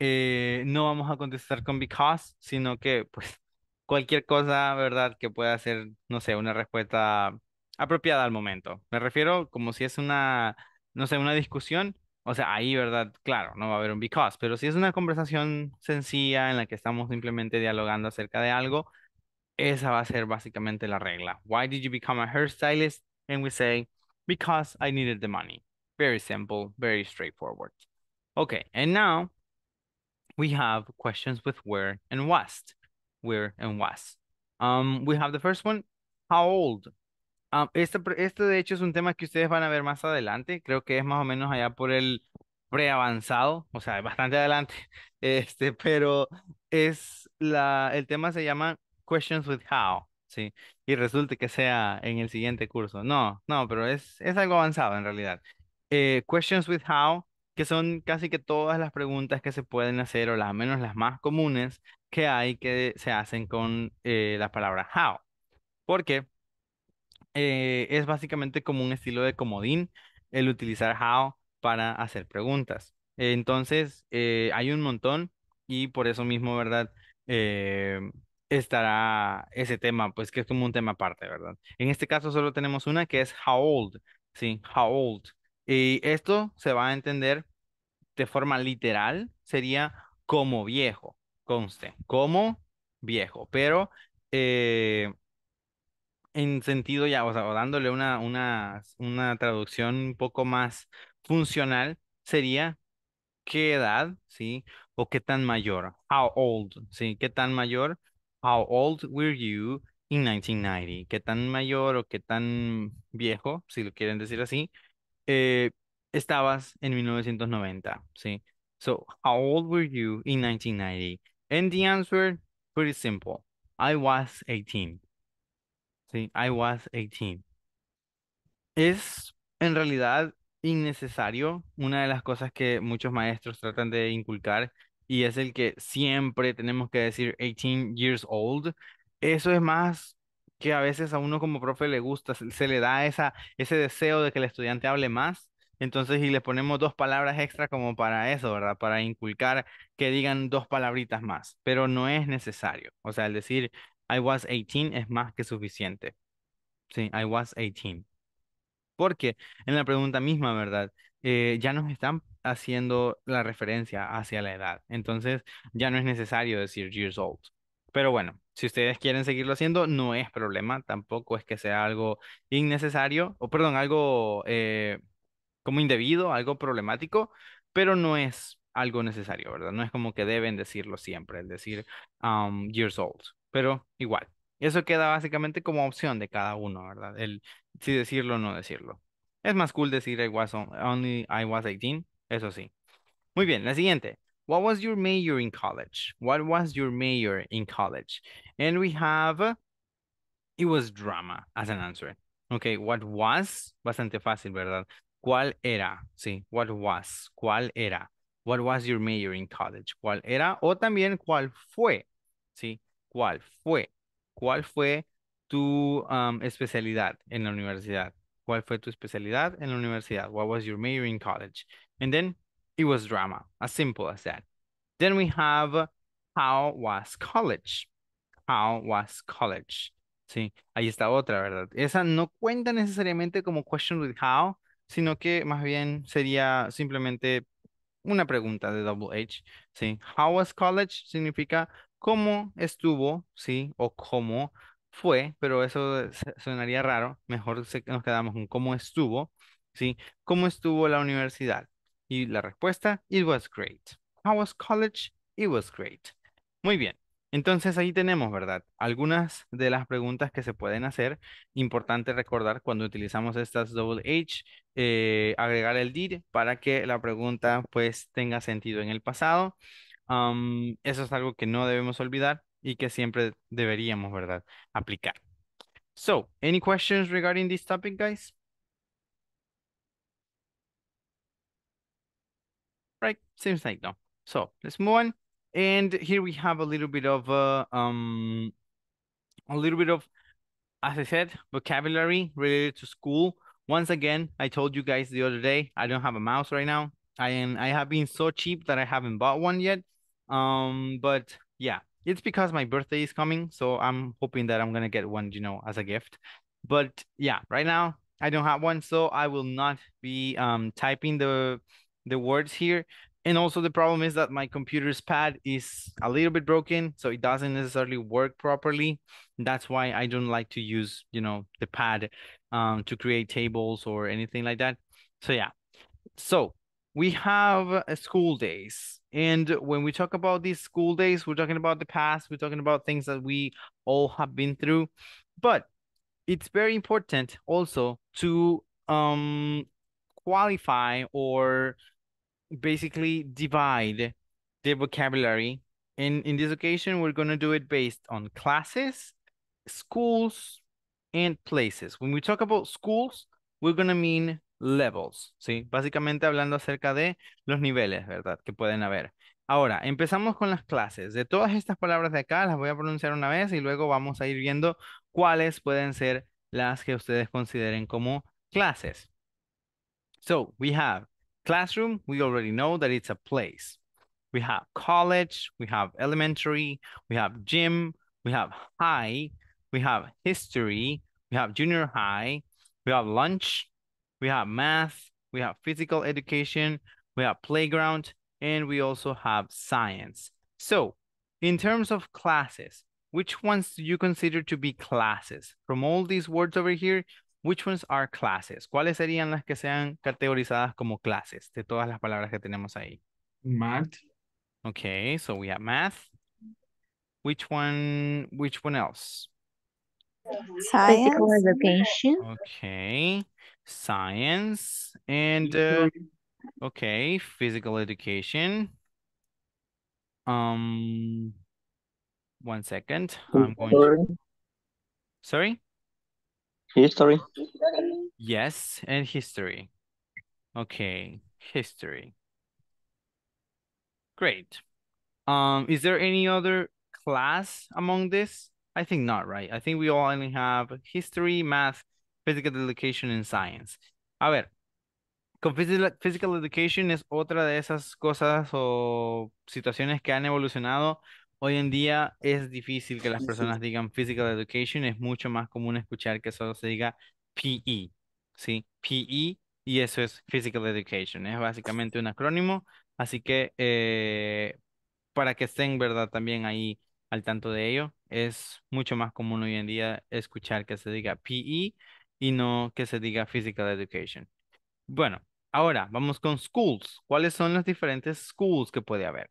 eh, no vamos a contestar con because, sino que pues cualquier cosa, ¿verdad? Que pueda ser, no sé, una respuesta apropiada al momento. Me refiero como si es una, no sé, una discusión, o sea, ahí, ¿verdad? Claro, no va a haber un because, pero si es una conversación sencilla en la que estamos simplemente dialogando acerca de algo, esa va a ser básicamente la regla. Why did you become a hairstylist? And we say, because I needed the money. Very simple, very straightforward. Okay, and now we have questions with where and was. Where and was. Um, we have the first one, how old? Um, este, este, de hecho es un tema que ustedes van a ver más adelante, creo que es más o menos allá por el preavanzado, o sea, bastante adelante, este, pero es la, el tema se llama Questions with How, ¿sí? Y resulte que sea en el siguiente curso. No, no, pero es, es algo avanzado en realidad. Eh, questions with How que son casi que todas las preguntas que se pueden hacer, o las menos las más comunes que hay que se hacen con eh, la palabra how. Porque eh, es básicamente como un estilo de comodín el utilizar how para hacer preguntas. Entonces, eh, hay un montón y por eso mismo, ¿verdad? estará ese tema, pues que es como un tema aparte, ¿verdad? En este caso solo tenemos una que es how old, ¿sí? How old. Y esto se va a entender de forma literal, sería como viejo, conste, como viejo, pero eh, en sentido ya, o sea, dándole una, una, una traducción un poco más funcional, sería qué edad, ¿sí? O qué tan mayor, how old, ¿sí? ¿Qué tan mayor? How old were you in 1990? ¿Qué tan mayor o qué tan viejo, si lo quieren decir así, eh, estabas en 1990, ¿sí? So, how old were you in 1990? And the answer, pretty simple. I was 18. Sí, I was 18. Es en realidad innecesario una de las cosas que muchos maestros tratan de inculcar y es el que siempre tenemos que decir 18 years old. Eso es más que a veces a uno como profe le gusta, se, le da esa, ese deseo de que el estudiante hable más. Entonces, y le ponemos dos palabras extra como para eso, ¿verdad? Para inculcar que digan dos palabritas más, pero no es necesario. O sea, el decir I was 18 es más que suficiente. Sí, I was 18. Porque en la pregunta misma, ¿verdad? Eh, ya nos están haciendo la referencia hacia la edad. Entonces, ya no es necesario decir years old. Pero bueno, si ustedes quieren seguirlo haciendo, no es problema, tampoco es que sea algo innecesario, o perdón, algo eh, como indebido, algo problemático, pero no es algo necesario, ¿verdad? No es como que deben decirlo siempre, el decir um, years old, pero igual. Eso queda básicamente como opción de cada uno, ¿verdad? El si decirlo o no decirlo. Es más cool decir I was only I was 18, eso sí. Muy bien, la siguiente. what was your major in college? What was your major in college? And we have, uh, it was drama as an answer. Okay, what was? Bastante fácil, ¿verdad? ¿Cuál era? Sí, what was? ¿Cuál era? What was your major in college? ¿Cuál era? O también, ¿cuál fue? Sí, ¿cuál fue? ¿Cuál fue tu um, especialidad en la universidad? ¿Cuál fue tu especialidad en la universidad? What was your major in college? And then It was drama, as simple as that. Then we have how was college? How was college? Sí, ahí está otra, ¿verdad? Esa no cuenta necesariamente como question with how, sino que más bien sería simplemente una pregunta de double H, ¿sí? How was college significa cómo estuvo, ¿sí? O cómo fue, pero eso sonaría raro, mejor nos quedamos con cómo estuvo, ¿sí? ¿Cómo estuvo la universidad? Y la respuesta, it was great. How was college? It was great. Muy bien. Entonces ahí tenemos, ¿verdad? Algunas de las preguntas que se pueden hacer. Importante recordar cuando utilizamos estas double H, eh, agregar el did para que la pregunta pues tenga sentido en el pasado. Um, eso es algo que no debemos olvidar y que siempre deberíamos, ¿verdad? Aplicar. So, any questions regarding this topic, guys? right? Seems like no. So let's move on. And here we have a little bit of uh, um, a little bit of, as I said, vocabulary related to school. Once again, I told you guys the other day, I don't have a mouse right now. I am, I have been so cheap that I haven't bought one yet. Um, but yeah, it's because my birthday is coming, so I'm hoping that I'm gonna get one, you know, as a gift. But yeah, right now I don't have one, so I will not be um typing the the words here. And also the problem is that my computer's pad is a little bit broken, so it doesn't necessarily work properly. That's why I don't like to use, you know, the pad um, to create tables or anything like that. So yeah, so we have uh, school days. And when we talk about these school days, we're talking about the past, we're talking about things that we all have been through. But it's very important also to um, qualify or basically divide the vocabulary. And in this occasion, we're going to do it based on classes, schools, and places. When we talk about schools, we're going to mean levels, ¿sí? Básicamente hablando acerca de los niveles, ¿verdad? Que pueden haber. Ahora, empezamos con las clases. De todas estas palabras de acá, las voy a pronunciar una vez y luego vamos a ir viendo cuáles pueden ser las que ustedes consideren como clases. So, we have Classroom, we already know that it's a place. We have college, we have elementary, we have gym, we have high, we have history, we have junior high, we have lunch, we have math, we have physical education, we have playground, and we also have science. So in terms of classes, which ones do you consider to be classes? From all these words over here, which ones are classes? ¿Cuáles serían las que sean categorizadas como clases de todas las palabras que tenemos ahí? Math. Okay, so we have math. Which one, which one else? Science. Physical education. Okay, science. And, uh, okay, physical education. Um, one second. I'm going to... Sorry? History. Yes, and history. Okay, history. Great. Um, is there any other class among this? I think not, right? I think we all only have history, math, physical education, and science. A ver, con physical education es otra de esas cosas o situaciones que han evolucionado Hoy en día es difícil que las personas digan physical education, es mucho más común escuchar que solo se diga PE, ¿sí? PE y eso es physical education, es básicamente un acrónimo, así que eh, para que estén, ¿verdad? También ahí al tanto de ello, es mucho más común hoy en día escuchar que se diga PE y no que se diga physical education. Bueno, ahora vamos con schools. ¿Cuáles son las diferentes schools que puede haber?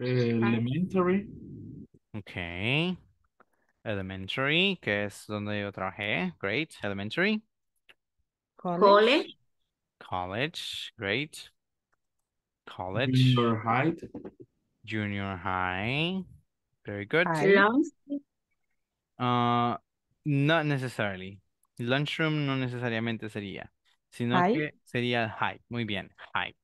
Elementary. Ok. Elementary, que es donde yo trabajé. Great. Elementary. College. College. Great. College. Junior high. Junior high. Very good. Uh, not necessarily. Lunchroom no necesariamente sería, sino que sería high. Muy bien, high.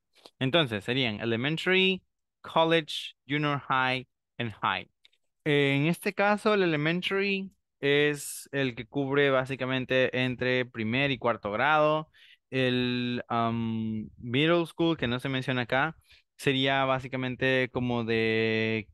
Entonces serían elementary, college, junior high, and high. En este caso, el elementary es el que cubre básicamente entre primer y cuarto grado. El um, middle school, que no se menciona acá, sería básicamente como de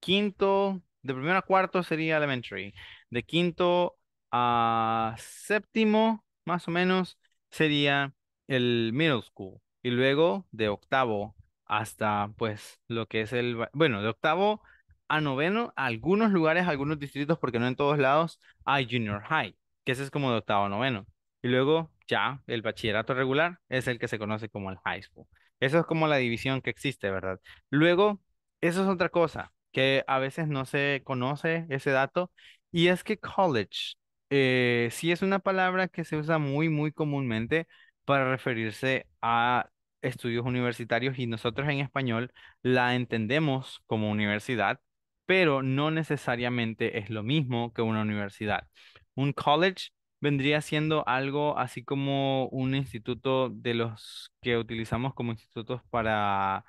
quinto, de primero a cuarto sería elementary. De quinto a séptimo, más o menos, sería el middle school. Y luego de octavo hasta pues lo que es el, bueno, de octavo a noveno, algunos lugares, algunos distritos, porque no en todos lados, hay junior high, que ese es como de octavo a noveno. Y luego ya el bachillerato regular es el que se conoce como el high school. Eso es como la división que existe, ¿verdad? Luego, eso es otra cosa que a veces no se conoce ese dato, y es que college eh, si es una palabra que se usa muy, muy comúnmente para referirse a estudios universitarios y nosotros en español la entendemos como universidad, pero no necesariamente es lo mismo que una universidad. Un college vendría siendo algo así como un instituto de los que utilizamos como institutos para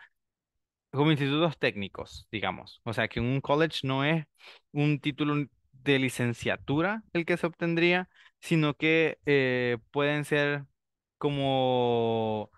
como institutos técnicos, digamos. O sea, que un college no es un título de licenciatura el que se obtendría, sino que eh, pueden ser como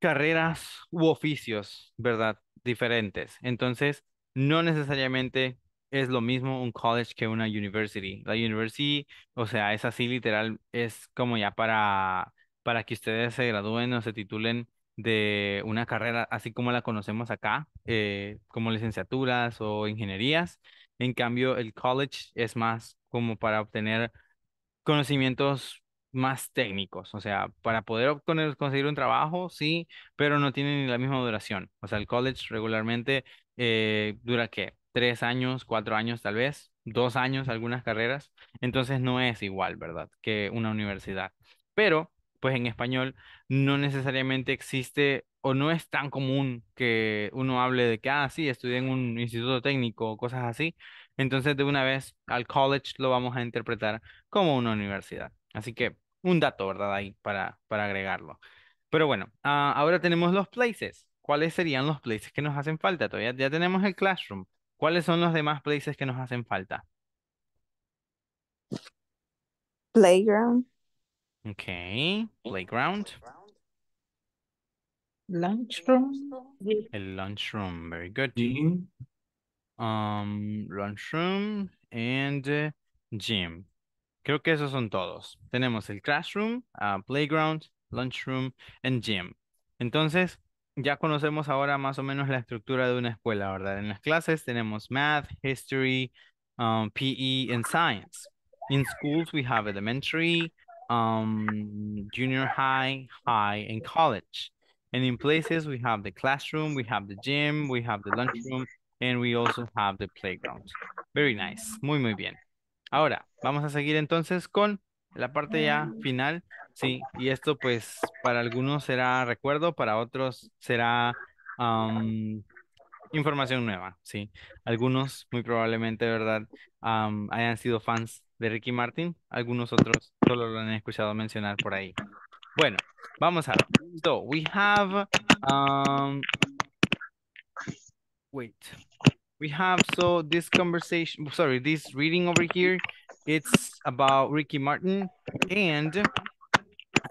carreras u oficios, ¿verdad? Diferentes. Entonces, no necesariamente es lo mismo un college que una university. La university, o sea, es así literal, es como ya para, para que ustedes se gradúen o se titulen de una carrera así como la conocemos acá, eh, como licenciaturas o ingenierías. En cambio, el college es más como para obtener conocimientos más técnicos, o sea, para poder conseguir un trabajo, sí, pero no tienen la misma duración. O sea, el college regularmente eh, dura qué, tres años, cuatro años tal vez, dos años algunas carreras, entonces no es igual, ¿verdad? Que una universidad. Pero, pues en español no necesariamente existe o no es tan común que uno hable de que, ah, sí, estudié en un instituto técnico o cosas así. Entonces, de una vez al college lo vamos a interpretar como una universidad. Así que un dato, ¿verdad? Ahí para, para agregarlo. Pero bueno, ah, ahora tenemos los places. ¿Cuáles serían los places que nos hacen falta? Todavía ya tenemos el classroom. ¿Cuáles son los demás places que nos hacen falta? Playground. Ok, playground. Lunchroom. El lunchroom, very good. Um, lunchroom and eh, gym. Creo que esos son todos. Tenemos el classroom, ah, playground, lunchroom and gym. Entonces, ya conocemos ahora más o menos la estructura de una escuela, ¿verdad? En las clases tenemos math, history, um, PE, and science. In schools, we have elementary, um, junior high, high, and college. And in places, we have the classroom, we have the gym, we have the lunchroom, and we also have the playground. Very nice. Muy, muy bien. Ahora, vamos a seguir entonces con la parte ya mm. final, sí, y esto pues para algunos será recuerdo, para otros será información nueva, sí. Algunos muy probablemente, ¿verdad? hayan sido fans de Ricky Martin, algunos otros solo lo han escuchado mencionar por ahí. Bueno, vamos a we have, wait, we have so this conversation sorry this reading over here it's about ricky martin and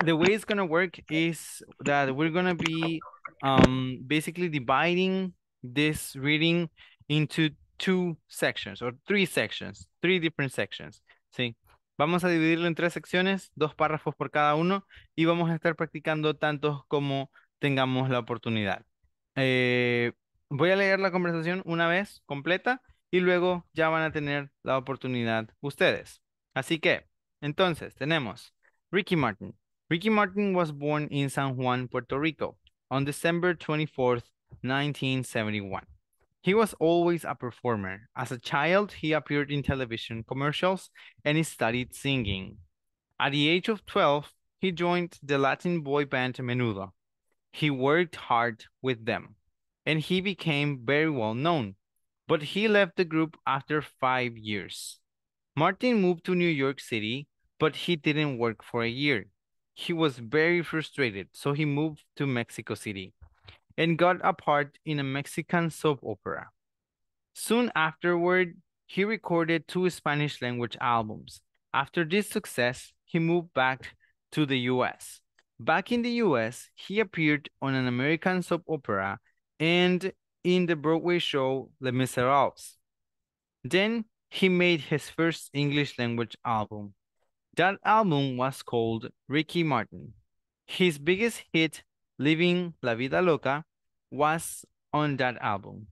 the way it's gonna work is that we're gonna be um basically dividing this reading into two sections or three sections three different sections sí Vamos a dividirlo en tres secciones, dos párrafos por cada uno, y vamos a estar practicando tantos como tengamos la oportunidad. Eh, Voy a leer la conversación una vez completa y luego ya van a tener la oportunidad ustedes. Así que, entonces, tenemos Ricky Martin. Ricky Martin was born in San Juan, Puerto Rico on December 24, 1971. He was always a performer. As a child, he appeared in television commercials and he studied singing. At the age of 12, he joined the Latin boy band Menudo. He worked hard with them and he became very well known, but he left the group after five years. Martin moved to New York City, but he didn't work for a year. He was very frustrated, so he moved to Mexico City and got a part in a Mexican soap opera. Soon afterward, he recorded two Spanish language albums. After this success, he moved back to the US. Back in the US, he appeared on an American soap opera and in the Broadway show Les Miserables. Then he made his first English language album. That album was called Ricky Martin. His biggest hit, Living La Vida Loca, was on that album.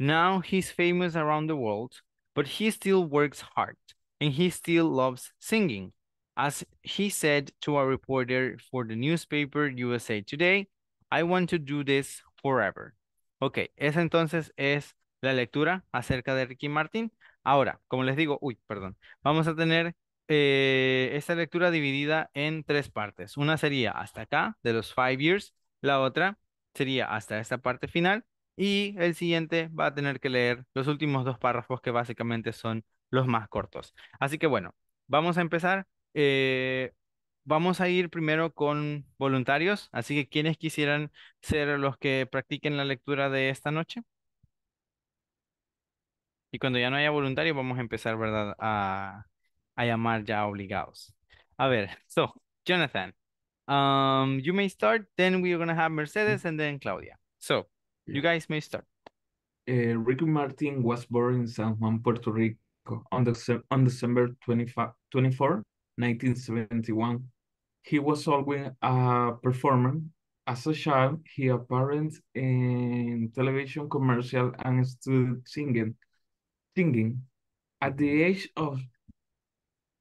Now he's famous around the world, but he still works hard and he still loves singing. As he said to a reporter for the newspaper USA Today, I want to do this forever. Ok, esa entonces es la lectura acerca de Ricky Martin. Ahora, como les digo, uy, perdón, vamos a tener eh, esta lectura dividida en tres partes. Una sería hasta acá, de los five years, la otra sería hasta esta parte final y el siguiente va a tener que leer los últimos dos párrafos que básicamente son los más cortos. Así que bueno, vamos a empezar. Eh, vamos a ir primero con voluntarios, así que quienes quisieran ser los que practiquen la lectura de esta noche? Y cuando ya no haya voluntarios, vamos a empezar, ¿verdad? A, llamar ya obligados. A ver, so, Jonathan, um, you may start, then we're going to have Mercedes and then Claudia. So, you guys may start. Eh, Ricky Martin was born in San Juan, Puerto Rico on, December 24, 1971. He was always a performer. As a child, he appeared in television commercial and started singing. Singing. At the age of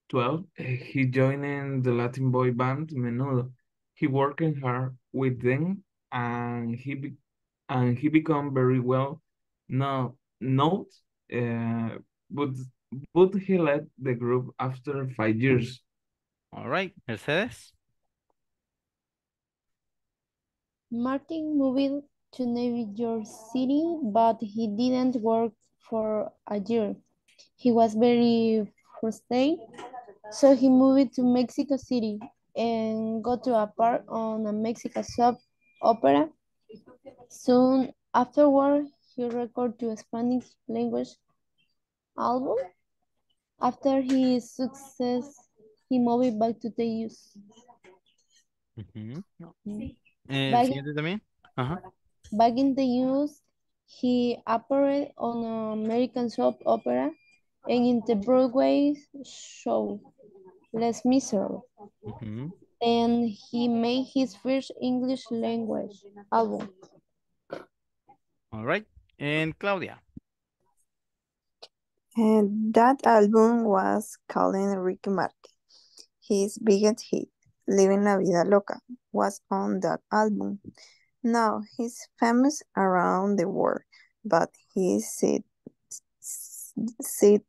12, eh, he joined the Latin boy band Menudo. He worked hard with them and he and he became very well known. Note, uh, but but he left the group after five years. All right, Mercedes. Martin moved to New York City, but he didn't work for a year. He was very frustrated, so he moved to Mexico City and got to a part on a Mexican soap opera. Soon afterward, he recorded a Spanish language album. After his success móvil back to the use. Uh -huh. mm. eh, back, siguiente también. huh Back in the use, he appeared on American soap opera and in the Broadway show Les Miserables. Mm -hmm. And he made his first English language album. All right. And Claudia? And that album was called Ricky Martin. His biggest hit, Living La Vida Loca, was on that album. Now he's famous around the world, but he sit, sit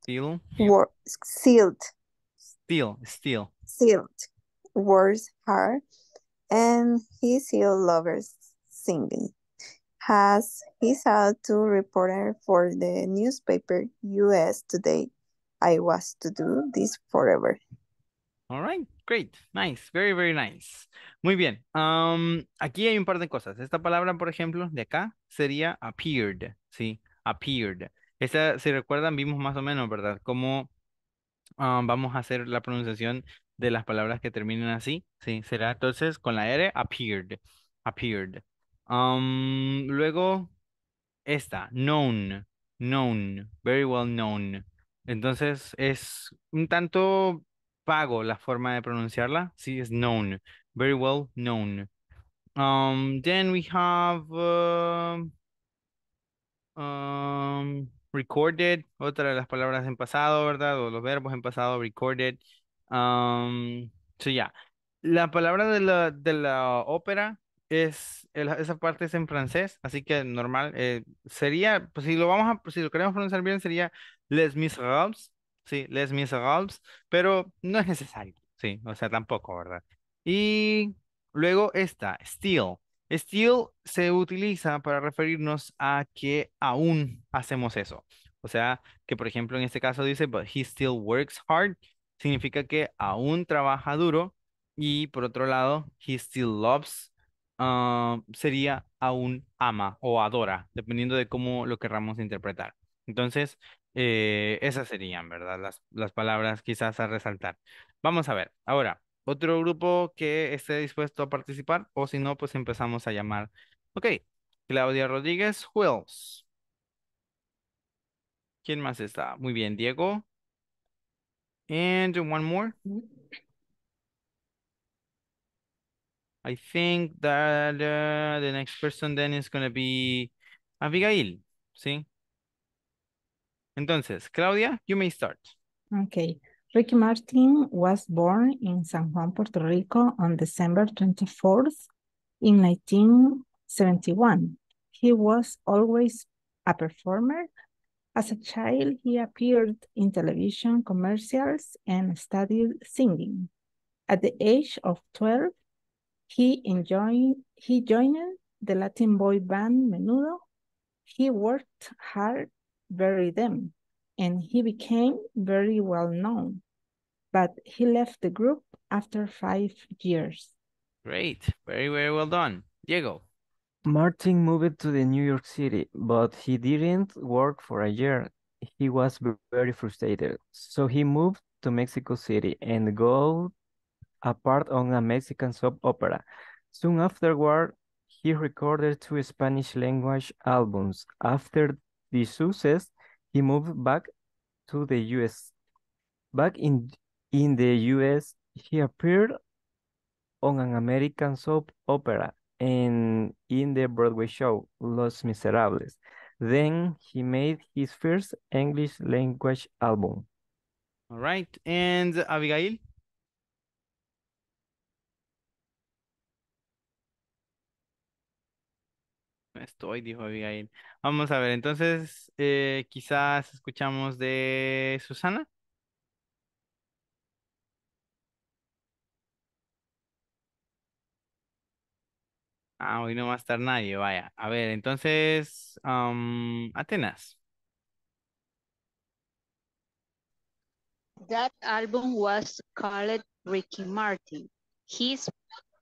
still wor- sealed still still sealed words hard and he still lovers singing has his out to reporter for the newspaper us today i was to do this forever All right, great, nice, very, very nice. Muy bien. aquí hay un par de cosas. Esta palabra, por ejemplo, de acá sería appeared, ¿sí? Appeared. Esta, si recuerdan, vimos más o menos, ¿verdad? Cómo vamos a hacer la pronunciación de las palabras que terminan así, ¿sí? Será entonces con la R, appeared, appeared. luego, esta, known, known, very well known. Entonces, es un tanto pago la forma de pronunciarla. Sí, es known. Very well known. Um, then we have uh, um, recorded, otra de las palabras en pasado, ¿verdad? O los verbos en pasado, recorded. Um, so yeah. La palabra de la, de la ópera es, esa parte es en francés, así que normal, eh, sería, pues si lo vamos a, si lo queremos pronunciar bien, sería Les Miserables, sí, Les Miserables, pero no es necesario, sí, o sea, tampoco, ¿verdad? Y luego está Still. Still se utiliza para referirnos a que aún hacemos eso. O sea, que por ejemplo en este caso dice, but he still works hard, significa que aún trabaja duro. Y por otro lado, he still loves ah, sería aún ama o adora, dependiendo de cómo lo querramos interpretar. Entonces, eh, esas serían, ¿verdad? Las, las palabras quizás a resaltar. Vamos a ver, ahora, otro grupo que esté dispuesto a participar o si no, pues empezamos a llamar. Ok, Claudia Rodríguez, Wills. ¿Quién más está? Muy bien, Diego. And one more. I think that uh, the next person then is going to be Abigail, ¿sí? Entonces, Claudia, you may start. Okay. Ricky Martin was born in San Juan, Puerto Rico on December 24th in 1971. He was always a performer. As a child, he appeared in television commercials and studied singing. At the age of 12, he, enjoyed, he joined the Latin boy band Menudo. He worked hard bury them, and he became very well known. But he left the group after five years. Great. Very, very well done. Diego. Martin moved to the New York City, but he didn't work for a year. He was very frustrated. So he moved to Mexico City and got a part on a Mexican soap opera. Soon afterward, he recorded two Spanish language albums. After the success, he moved back to the US. Back in, in the US, he appeared on an American soap opera and in the Broadway show Los Miserables. Then he made his first English language album. All right. And Abigail? estoy, dijo Abigail. Vamos a ver, entonces eh, quizás escuchamos de Susana. Ah, hoy no va a estar nadie, vaya. A ver, entonces, Atenas. That album was called Ricky Martin. His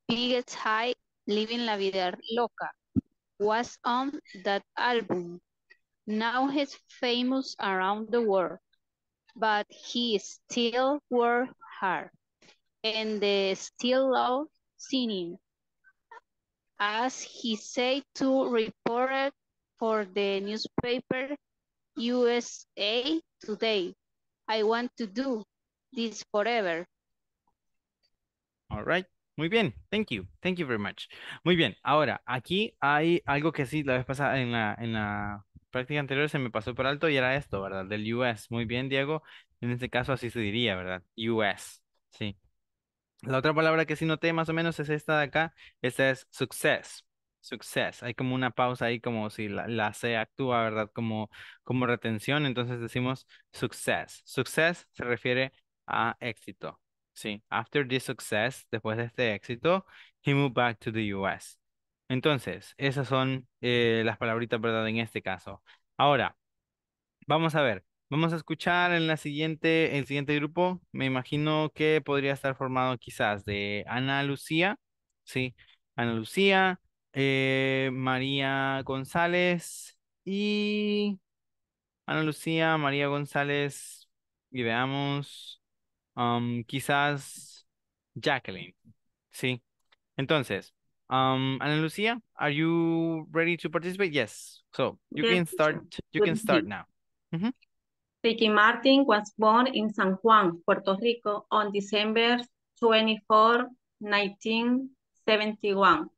biggest high, Living La Vida Loca. was on that album. Now he's famous around the world, but he still works hard and they still love singing. As he said to reported for the newspaper USA Today, I want to do this forever. All right, Muy bien, thank you, thank you very much. Muy bien, ahora aquí hay algo que sí la vez pasada en la, en la práctica anterior se me pasó por alto y era esto, ¿verdad? Del US. Muy bien, Diego. En este caso así se diría, ¿verdad? US. Sí. La otra palabra que sí noté más o menos es esta de acá. Esta es success. Success. Hay como una pausa ahí como si la, la C actúa, ¿verdad? Como, como retención. Entonces decimos success. Success se refiere a éxito. Sí, after this success, después de este éxito, he moved back to the US. Entonces, esas son eh, las palabritas, ¿verdad? En este caso. Ahora, vamos a ver. Vamos a escuchar en la siguiente, el siguiente grupo. Me imagino que podría estar formado quizás de Ana Lucía, sí, Ana Lucía, eh, María González y Ana Lucía, María González y veamos Um, quizás Jacqueline, ¿sí? Entonces, um, Ana Lucía, are you ready to participate? Yes. So you yes. can start. You can start now. Mm -hmm. Ricky Martin was born in San Juan, Puerto Rico, on December 24, 1971.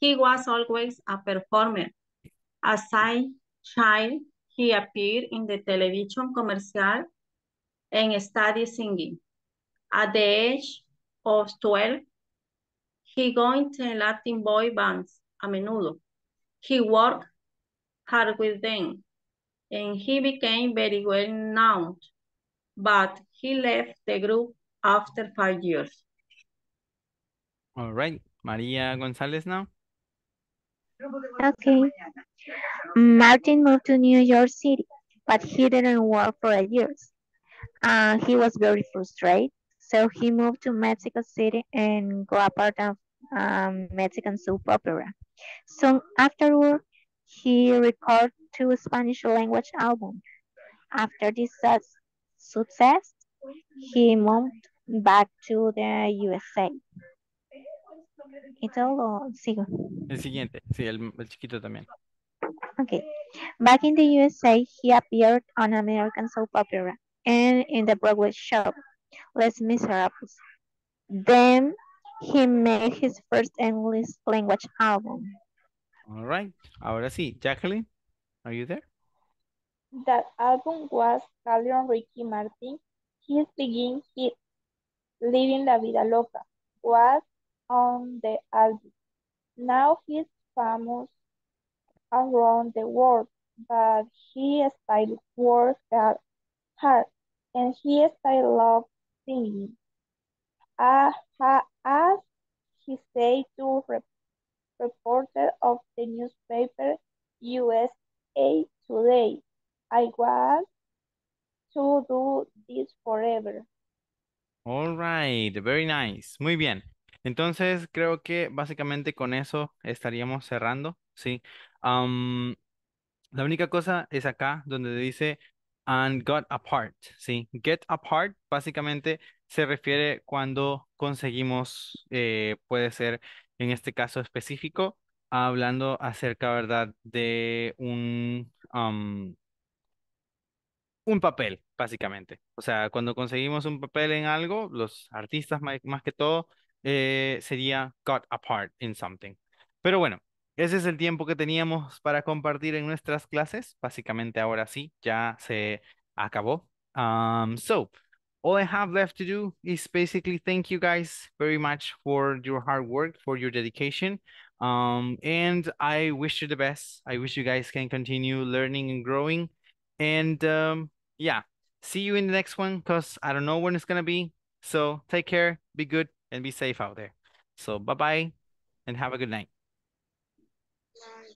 He was always a performer. As a child, he appeared in the television commercial and study singing. At the age of 12, he joined the Latin boy bands a menudo. He worked hard with them and he became very well known, but he left the group after five years. All right, Maria Gonzalez now. Okay. Martin moved to New York City, but he didn't work for years and uh, he was very frustrated. So he moved to Mexico City and got part of um, Mexican soap opera. Soon afterward, he recorded two Spanish language albums. After this success, he moved back to the USA. ¿Y Sigo. El siguiente, sí, el, el chiquito también. Okay. Back in the USA, he appeared on American soap opera and in the Broadway show, Les Miserables. Then he made his first English language album. All right. Ahora sí, Jacqueline, are you there? That album was *Calion Ricky Martin. His beginning hit, Living La Vida Loca, was on the album. Now he's famous around the world, but he still works hard and he I love singing. Ah, ah, as he said to reporter of the newspaper USA Today, I was to do this forever. All right, very nice. Muy bien. Entonces, creo que básicamente con eso estaríamos cerrando, ¿sí? Um, la única cosa es acá donde dice and got apart, ¿sí? Get apart básicamente se refiere cuando conseguimos, eh, puede ser en este caso específico, hablando acerca, ¿verdad?, de un, un papel, básicamente. O sea, cuando conseguimos un papel en algo, los artistas más, que todo, eh, sería got apart in something. Pero bueno, Ese es el tiempo que teníamos para compartir en nuestras clases. Básicamente ahora sí, ya se acabó. Um, so, all I have left to do is basically thank you guys very much for your hard work, for your dedication. Um, and I wish you the best. I wish you guys can continue learning and growing. And um, yeah, see you in the next one because I don't know when it's going to be. So take care, be good, and be safe out there. So bye-bye and have a good night.